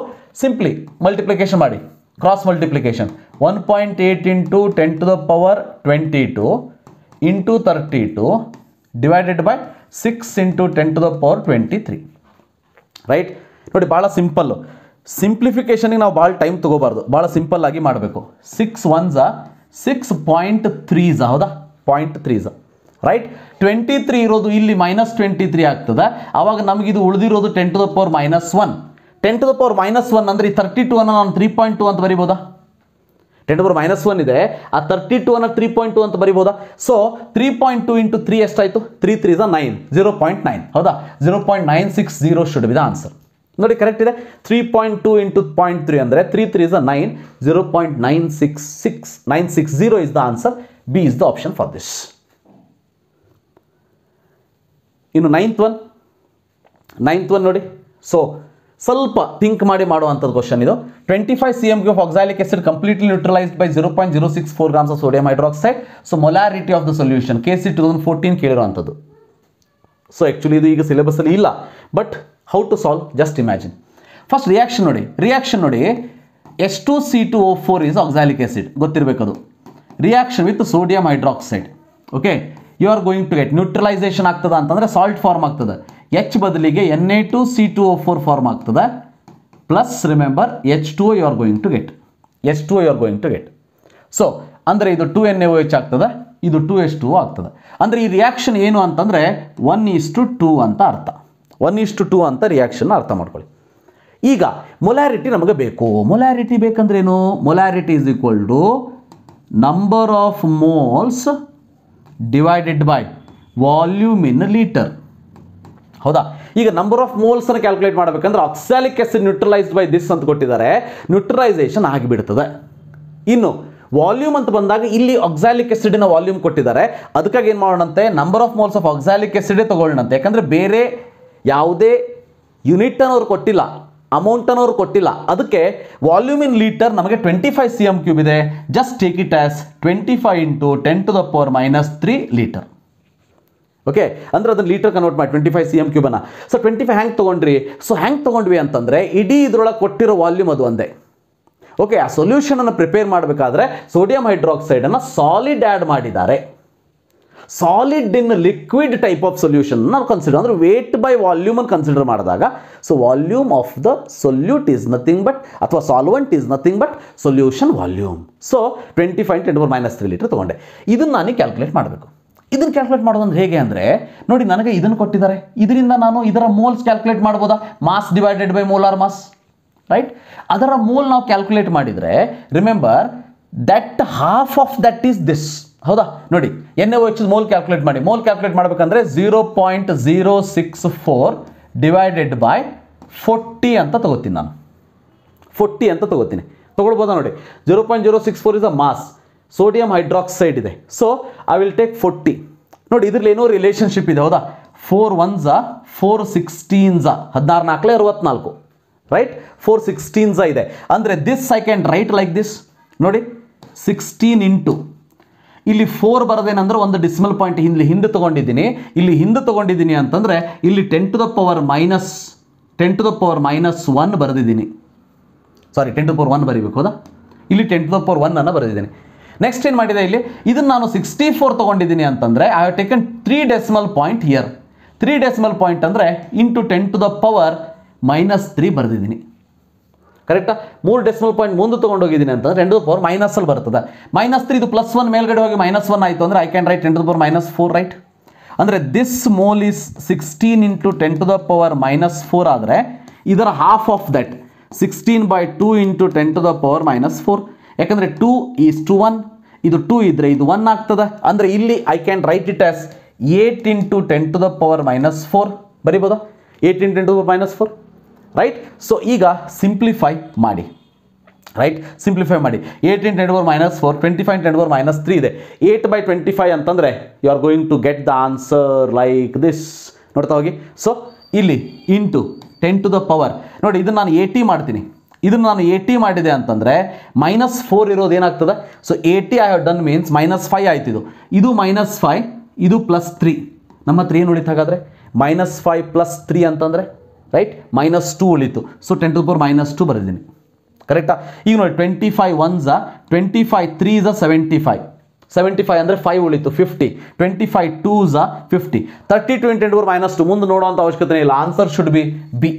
simply multiplication ಮಾಡಿ cross multiplication one point eight into ten to the power twenty two into thirty two divided by six into ten to the power twenty three right ನೋಡಿ ಭಾಳ simple ಸಿಂಪ್ಲಿಫಿಕೇಷನಿಗೆ ನಾವು ಭಾಳ time ತೊಗೋಬಾರ್ದು ಭಾಳ simple ಆಗಿ ಮಾಡಬೇಕು six once six point ತ್ರೀಸ ಹೌದಾ point ತ್ರೀಸ ರೈಟ್ ಟ್ವೆಂಟಿ ತ್ರೀ ಇರೋದು ಇಲ್ಲಿ ಮೈನಸ್ ಟ್ವೆಂಟಿ ತ್ರೀ ಆಗ್ತದೆ ಆವಾಗ ನಮಗಿದು ಉಳಿದಿರೋದು ten to the power minus one ten to the power minus one ಅಂದರೆ ಈ ತರ್ಟಿ ಟು ಅನ್ನು ನಾನು ತ್ರೀ ಪಾಯಿಂಟ್ ಟು ಅಂತ ಬರಿಬೋದಾ ten to power minus one ಇದೆ ಆ ತರ್ಟಿ ಟು ಅನ್ನ ತ್ರೀ ಪಾಯಿಂಟ್ ಟು ಅಂತ ಬರಿಬೋದಾ so three point two into three ಎಷ್ಟಾಯಿತು three three nine zero point nine ಹೌದಾ zero point nine six zero should be the answer ನೋಡಿ correct ಇದೆ three point two into point three ಅಂದರೆ three three is a nine zero point nine six six nine six zero is the answer B is the option for this ಇನ್ನು ninth one ninth one ನೋಡಿ so ಸ್ವಲ್ಪ think ಮಾಡಿ ಮಾಡುವಂಥದ್ದು question ಇದು twenty five C M of oxalic acid completely neutralise by zero point zero six four grams of sodium hydroxide so molarity of the solution K C two thousand fourteen ಕೇಳಿರುವಂಥದ್ದು so actually ಇದು ಈಗ ಸಿಲೆಬಸ್ಸಲ್ಲಿ ಇಲ್ಲ but how to solve just imagine first reaction ನೋಡಿ reaction ನೋಡಿ S two C two O four is oxalic acid ಗೊತ್ತಿರಬೇಕದು reaction with sodium hydroxide okay you are going to get neutralisation ಆಗ್ತದೆ ಅಂತಂದರೆ salt form ಆಗ್ತದೆ H ಬದಲಿಗೆ N A two C two O four form ಆಗ್ತದೆ plus remember H two you are going to get H two you are going to get so ಅಂದರೆ ಇದು two N A O H ಆಗ್ತದೆ ಇದು to H two ಆಗ್ತದೆ ಅಂದರೆ ಈ reaction ಏನು ಅಂತಂದರೆ ಒನ್ ಈಸ್ ಟು ಟು ಅಂತ ಅರ್ಥ ಒನ್ ಇಷ್ಟು ಟು ಅಂತ ರಿಯಾಕ್ಷನ್ ಅರ್ಥ ಮಾಡ್ಕೊಳ್ಳಿ ಈಗ ಮೊಲಾರಿಟಿ ನಮಗೆ ಬೇಕು ಮೊಲ್ಯಾರಿಟಿ ಏನು molarity is equal to number of moles divided by volume in litre ಹೌದಾ ಈಗ ನಂಬರ್ ಆಫ್ ಮೋಲ್ಸನ್ನು ಕ್ಯಾಲ್ಕುಲೇಟ್ ಮಾಡಬೇಕಂದ್ರೆ oxalic acid neutralised by this ಅಂತ ಕೊಟ್ಟಿದ್ದಾರೆ ನ್ಯೂಟ್ರಲೈಸೇಷನ್ ಆಗಿಬಿಡ್ತದೆ ಇನ್ನು ವಾಲ್ಯೂಮ್ ಅಂತ ಬಂದಾಗ ಇಲ್ಲಿ ಆಕ್ಸಾಲಿಕ್ ಎಸಿಡಿನ ವಾಲ್ಯೂಮ್ ಕೊಟ್ಟಿದ್ದಾರೆ ಅದಕ್ಕಾಗಿ ಏನು ಮಾಡೋಣಂತೆ number of moles of oxalic ಆಸಿಡೇ ತೊಗೊಳ್ಳೋಣಂತೆ ಯಾಕಂದರೆ ಬೇರೆ ಯಾವುದೇ ಯೂನಿಟನ್ನು ಅವ್ರು ಕೊಟ್ಟಿಲ್ಲ ಅಮೌಂಟನ್ನು ಅವ್ರು ಕೊಟ್ಟಿಲ್ಲ ಅದಕ್ಕೆ ವಾಲ್ಯೂಮ್ ಇನ್ ಲೀಟರ್ ನಮಗೆ twenty five C M cube ಇದೆ just take it as twenty five into ten to the power minus three litre okay ಅಂದ್ರೆ ಅದನ್ನ ಲೀಟರ್ ಕನ್ವರ್ಟ್ ಮಾಡಿ ಟ್ವೆಂಟಿ ಫೈವ್ ಸಿ ಎಮ್ ಕ್ಯೂಬನ್ನು ಸೊ ಟ್ವೆಂಟಿ ಫೈವ್ ಹ್ಯಾಂಗೆ ತೊಗೊಂಡ್ರಿ so ಹ್ಯಾಂಗೆ ತೊಗೊಂಡ್ವಿ ಅಂತಂದರೆ ಇಡೀ ಇದರೊಳಗೆ ಕೊಟ್ಟಿರೋ ವಾಲ್ಯೂಮ್ ಅದು ಒಂದೇ ಓಕೆ ಆ ಸೊಲ್ಯೂಷನನ್ನು ಪ್ರಿಪೇರ್ ಮಾಡಬೇಕಾದ್ರೆ ಸೋಡಿಯಂ ಹೈಡ್ರಾಕ್ಸೈಡನ್ನು ಸಾಲಿಡ್ ಆ್ಯಡ್ ಮಾಡಿದ್ದಾರೆ solid in liquid type of solution ನಾವು ಕನ್ಸಿಡರ್ ಅಂದರೆ ವೇಟ್ ಬೈ ವಾಲ್ಯೂಮ್ ಅನ್ನು ಕನ್ಸಿಡರ್ ಮಾಡಿದಾಗ so volume of the solute is nothing but ಅಥವಾ solvent is nothing but solution volume so twenty five twenty four minus three litre ತೊಗೊಂಡೆ ಇದನ್ನು ನಾನು calculate ಮಾಡಬೇಕು ಇದನ್ನು ಕ್ಯಾಲ್ಕುಲೇಟ್ ಮಾಡೋದಂದ್ರೆ ಹೇಗೆ ಅಂದರೆ ನೋಡಿ ನನಗೆ ಇದನ್ನು ಕೊಟ್ಟಿದ್ದಾರೆ ಇದರಿಂದ ನಾನು ಇದರ ಮೋಲ್ಸ್ ಕ್ಯಾಲ್ಕುಲೇಟ್ ಮಾಡ್ಬೋದಾ mass divided by or mass right ಅದರ ಮೋಲ್ ನಾವು ಕ್ಯಾಲ್ಕುಲೇಟ್ ಮಾಡಿದರೆ remember that half of that is this ಹೌದಾ ನೋಡಿ N A H mole calculate ಮಾಡಿ ಮೋಲ್ ಕ್ಯಾಲ್ಕುಲೇಟ್ ಮಾಡಬೇಕಂದ್ರೆ zero point zero six four divided by forty ಅಂತ ತಗೋತೀನಿ ನಾನು ಫೋರ್ಟಿ ಅಂತ ತಗೋತೀನಿ ತೊಗೊಳ್ಬೋದಾ ನೋಡಿ zero point zero six four is a mass sodium hydroxide ಇದೆ so I will take forty ನೋಡಿ ಇದ್ರಲ್ಲಿ ಏನೋ ರಿಲೇಷನ್ಶಿಪ್ ಇದೆ ಹೌದಾ ಫೋರ್ ಒನ್ಝ ಫೋರ್ ಸಿಕ್ಸ್ಟೀನ್ಝ ಹದಿನಾರು ನಾಲ್ಕಲೆ ಅರವತ್ನಾಲ್ಕು ರೈಟ್ ಫೋರ್ ಸಿಕ್ಸ್ಟೀನ್ಝ ಇದೆ ಅಂದರೆ this I can write like this ನೋಡಿ ಸಿಕ್ಸ್ಟೀನ್ ಇಂಟು ಇಲ್ಲಿ ಫೋರ್ ಬರೋದೇನಂದ್ರೆ ಒಂದು ಡಿಸ್ಮಲ್ ಪಾಯಿಂಟ್ ಹಿಂದೆ ಹಿಂದೆ ತೊಗೊಂಡಿದ್ದೀನಿ ಇಲ್ಲಿ ಹಿಂದೆ ತೊಗೊಂಡಿದ್ದೀನಿ ಅಂತಂದರೆ ಇಲ್ಲಿ ten to the power minus ten to the power minus one ಬರೆದಿದ್ದೀನಿ sorry ten to power one ಬರೀಬೇಕು ಹೌದಾ ಇಲ್ಲಿ ten to the power one ಅನ್ನು ಬರೆದಿದ್ದೀನಿ ನೆಕ್ಸ್ಟ್ ಏನು ಮಾಡಿದೆ ಇಲ್ಲಿ ಇದನ್ನು ನಾನು ಸಿಕ್ಸ್ಟಿ ಫೋರ್ ತೊಗೊಂಡಿದ್ದೀನಿ ಅಂತಂದರೆ I have taken three decimal point here three decimal point ಅಂದರೆ into ten to the power minus three ಬರೆದಿದ್ದೀನಿ ಕರೆಕ್ಟಾ ಮೂರು ಡೆಸಿಮಲ್ ಪಾಯಿಂಟ್ ಮುಂದೆ ತೊಗೊಂಡೋಗಿದ್ದೀನಿ ಅಂತ ಟೆನ್ ಟು ಮೈನಸ್ ಅಲ್ಲಿ ಬರ್ತದೆ ಮೈನಸ್ ತ್ರೀ ಇದು ಪ್ಲಸ್ ಒನ್ ಮೇಲ್ಗಡೆ ಹೋಗಿ ಮೈನಸ್ ಒನ್ ಆಯಿತು ಅಂದರೆ I can write ten to power minus four right ಅಂದರೆ this mole is sixteen into ten to the power minus four ಆದರೆ ಇದರ half of that sixteen by two into ten to the power minus four ಯಾಕಂದರೆ two is to one ಇದು two ಇದ್ರೆ ಇದು one ಆಗ್ತದೆ ಅಂದರೆ ಇಲ್ಲಿ I can write it as eight into ten to the power minus four ಬರಿಬೋದಾ eight into ten to the minus four right so ಈಗ simplify ಮಾಡಿ ರೈಟ್ ಸಿಂಪ್ಲಿಫೈ ಮಾಡಿ eighteen ten four minus four twenty five ten four minus three ಇದೆ eight by twenty five ಅಂತಂದರೆ you are going to get the answer like this ನೋಡ್ತಾ ಹೋಗಿ so ಇಲ್ಲಿ into ten to the power ನೋಡಿ ಇದನ್ನು ನಾನು eighty ಮಾಡ್ತೀನಿ ಇದನ್ನು ನಾನು ಏಯ್ಟಿ ಮಾಡಿದೆ ಅಂತಂದರೆ ಮೈನಸ್ ಫೋರ್ ಇರೋದು ಏನಾಗ್ತದೆ so eighty I have done means minus five ಆಯ್ತಿದು ಇದು ಮೈನಸ್ ಫೈವ್ ಇದು ಪ್ಲಸ್ ತ್ರೀ ನಮ್ಮ ಹತ್ರ ಏನು ಉಳಿತಾಗಾದರೆ ಮೈನಸ್ ಫೈವ್ ಪ್ಲಸ್ ತ್ರೀ ಅಂತಂದರೆ ರೈಟ್ ಮೈನಸ್ ಟೂ ಉಳಿತು so ten to power minus two ಬರೆದಿದ್ದೀನಿ ಕರೆಕ್ಟಾ ಈಗ ನೋಡಿ twenty five once twenty five threes seventy five seventy five ಅಂದರೆ ಫೈವ್ ಉಳಿತು fifty twenty five twos fifty thirty twenty two minus two ಮುಂದೆ ನೋಡುವಂಥ ಅವಶ್ಯಕತೆ ಇಲ್ಲ answer should be B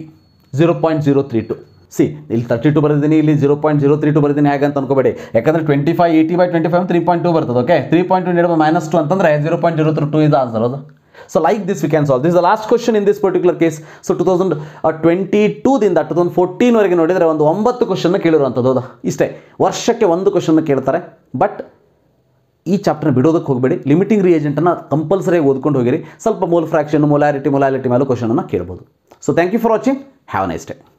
zero point zero three two C ಇಲ್ಲಿ thirty two ಬರೆದಿದ್ದೀನಿ ಇಲ್ಲಿ zero point zero three two ಬರೆದಿದ್ದೀನಿ ಹೇಗೆ ಅಂತ ಅನ್ಕೋಬೇಡಿ ಯಾಕಂದರೆ twenty five eighty by twenty five three point two ಬರ್ತದೆ okay three point two minus two ಅಂತಂದರೆ zero point zero three two ಇದು ಆನ್ಸರ್ ಅದು so this we can we this solve. This is the last question in this two thousand twenty 2022 ದಿಂದ fourteen ವರೆಗೆ ನೋಡಿದರೆ ಒಂದು ಒಂಬತ್ತು question ಕೇಳಿರುವಂಥದ್ದು ಹೌದಾ ಇಷ್ಟೇ ವರ್ಷಕ್ಕೆ ಒಂದು ಕ್ವಶನ್ ಕೇಳ್ತಾರೆ ಬಟ್ ಈ ಚಾಪ್ಟರ್ನ ಬಿಡೋದಕ್ಕೆ ಹೋಗಬೇಡಿ ಲಿಮಿಟಿಂಗ್ ರಿಯೇಜೆಂಟನ್ನು ಕಂಪಲ್ಸರಿಯಾಗಿ ಓದ್ಕೊಂಡು ಹೋಗಿರಿ ಸ್ವಲ್ಪ ಮೋಲ್ ಫ್ರಾಕ್ಷನ್ ಮೊಲಾರಿಟಿ ಮೊಲಾಲಿಟಿ ಮೇಲೂ ಕ್ವಶನನ್ನು ಕೇಳ್ಬೋದು so thank you for watching have nice day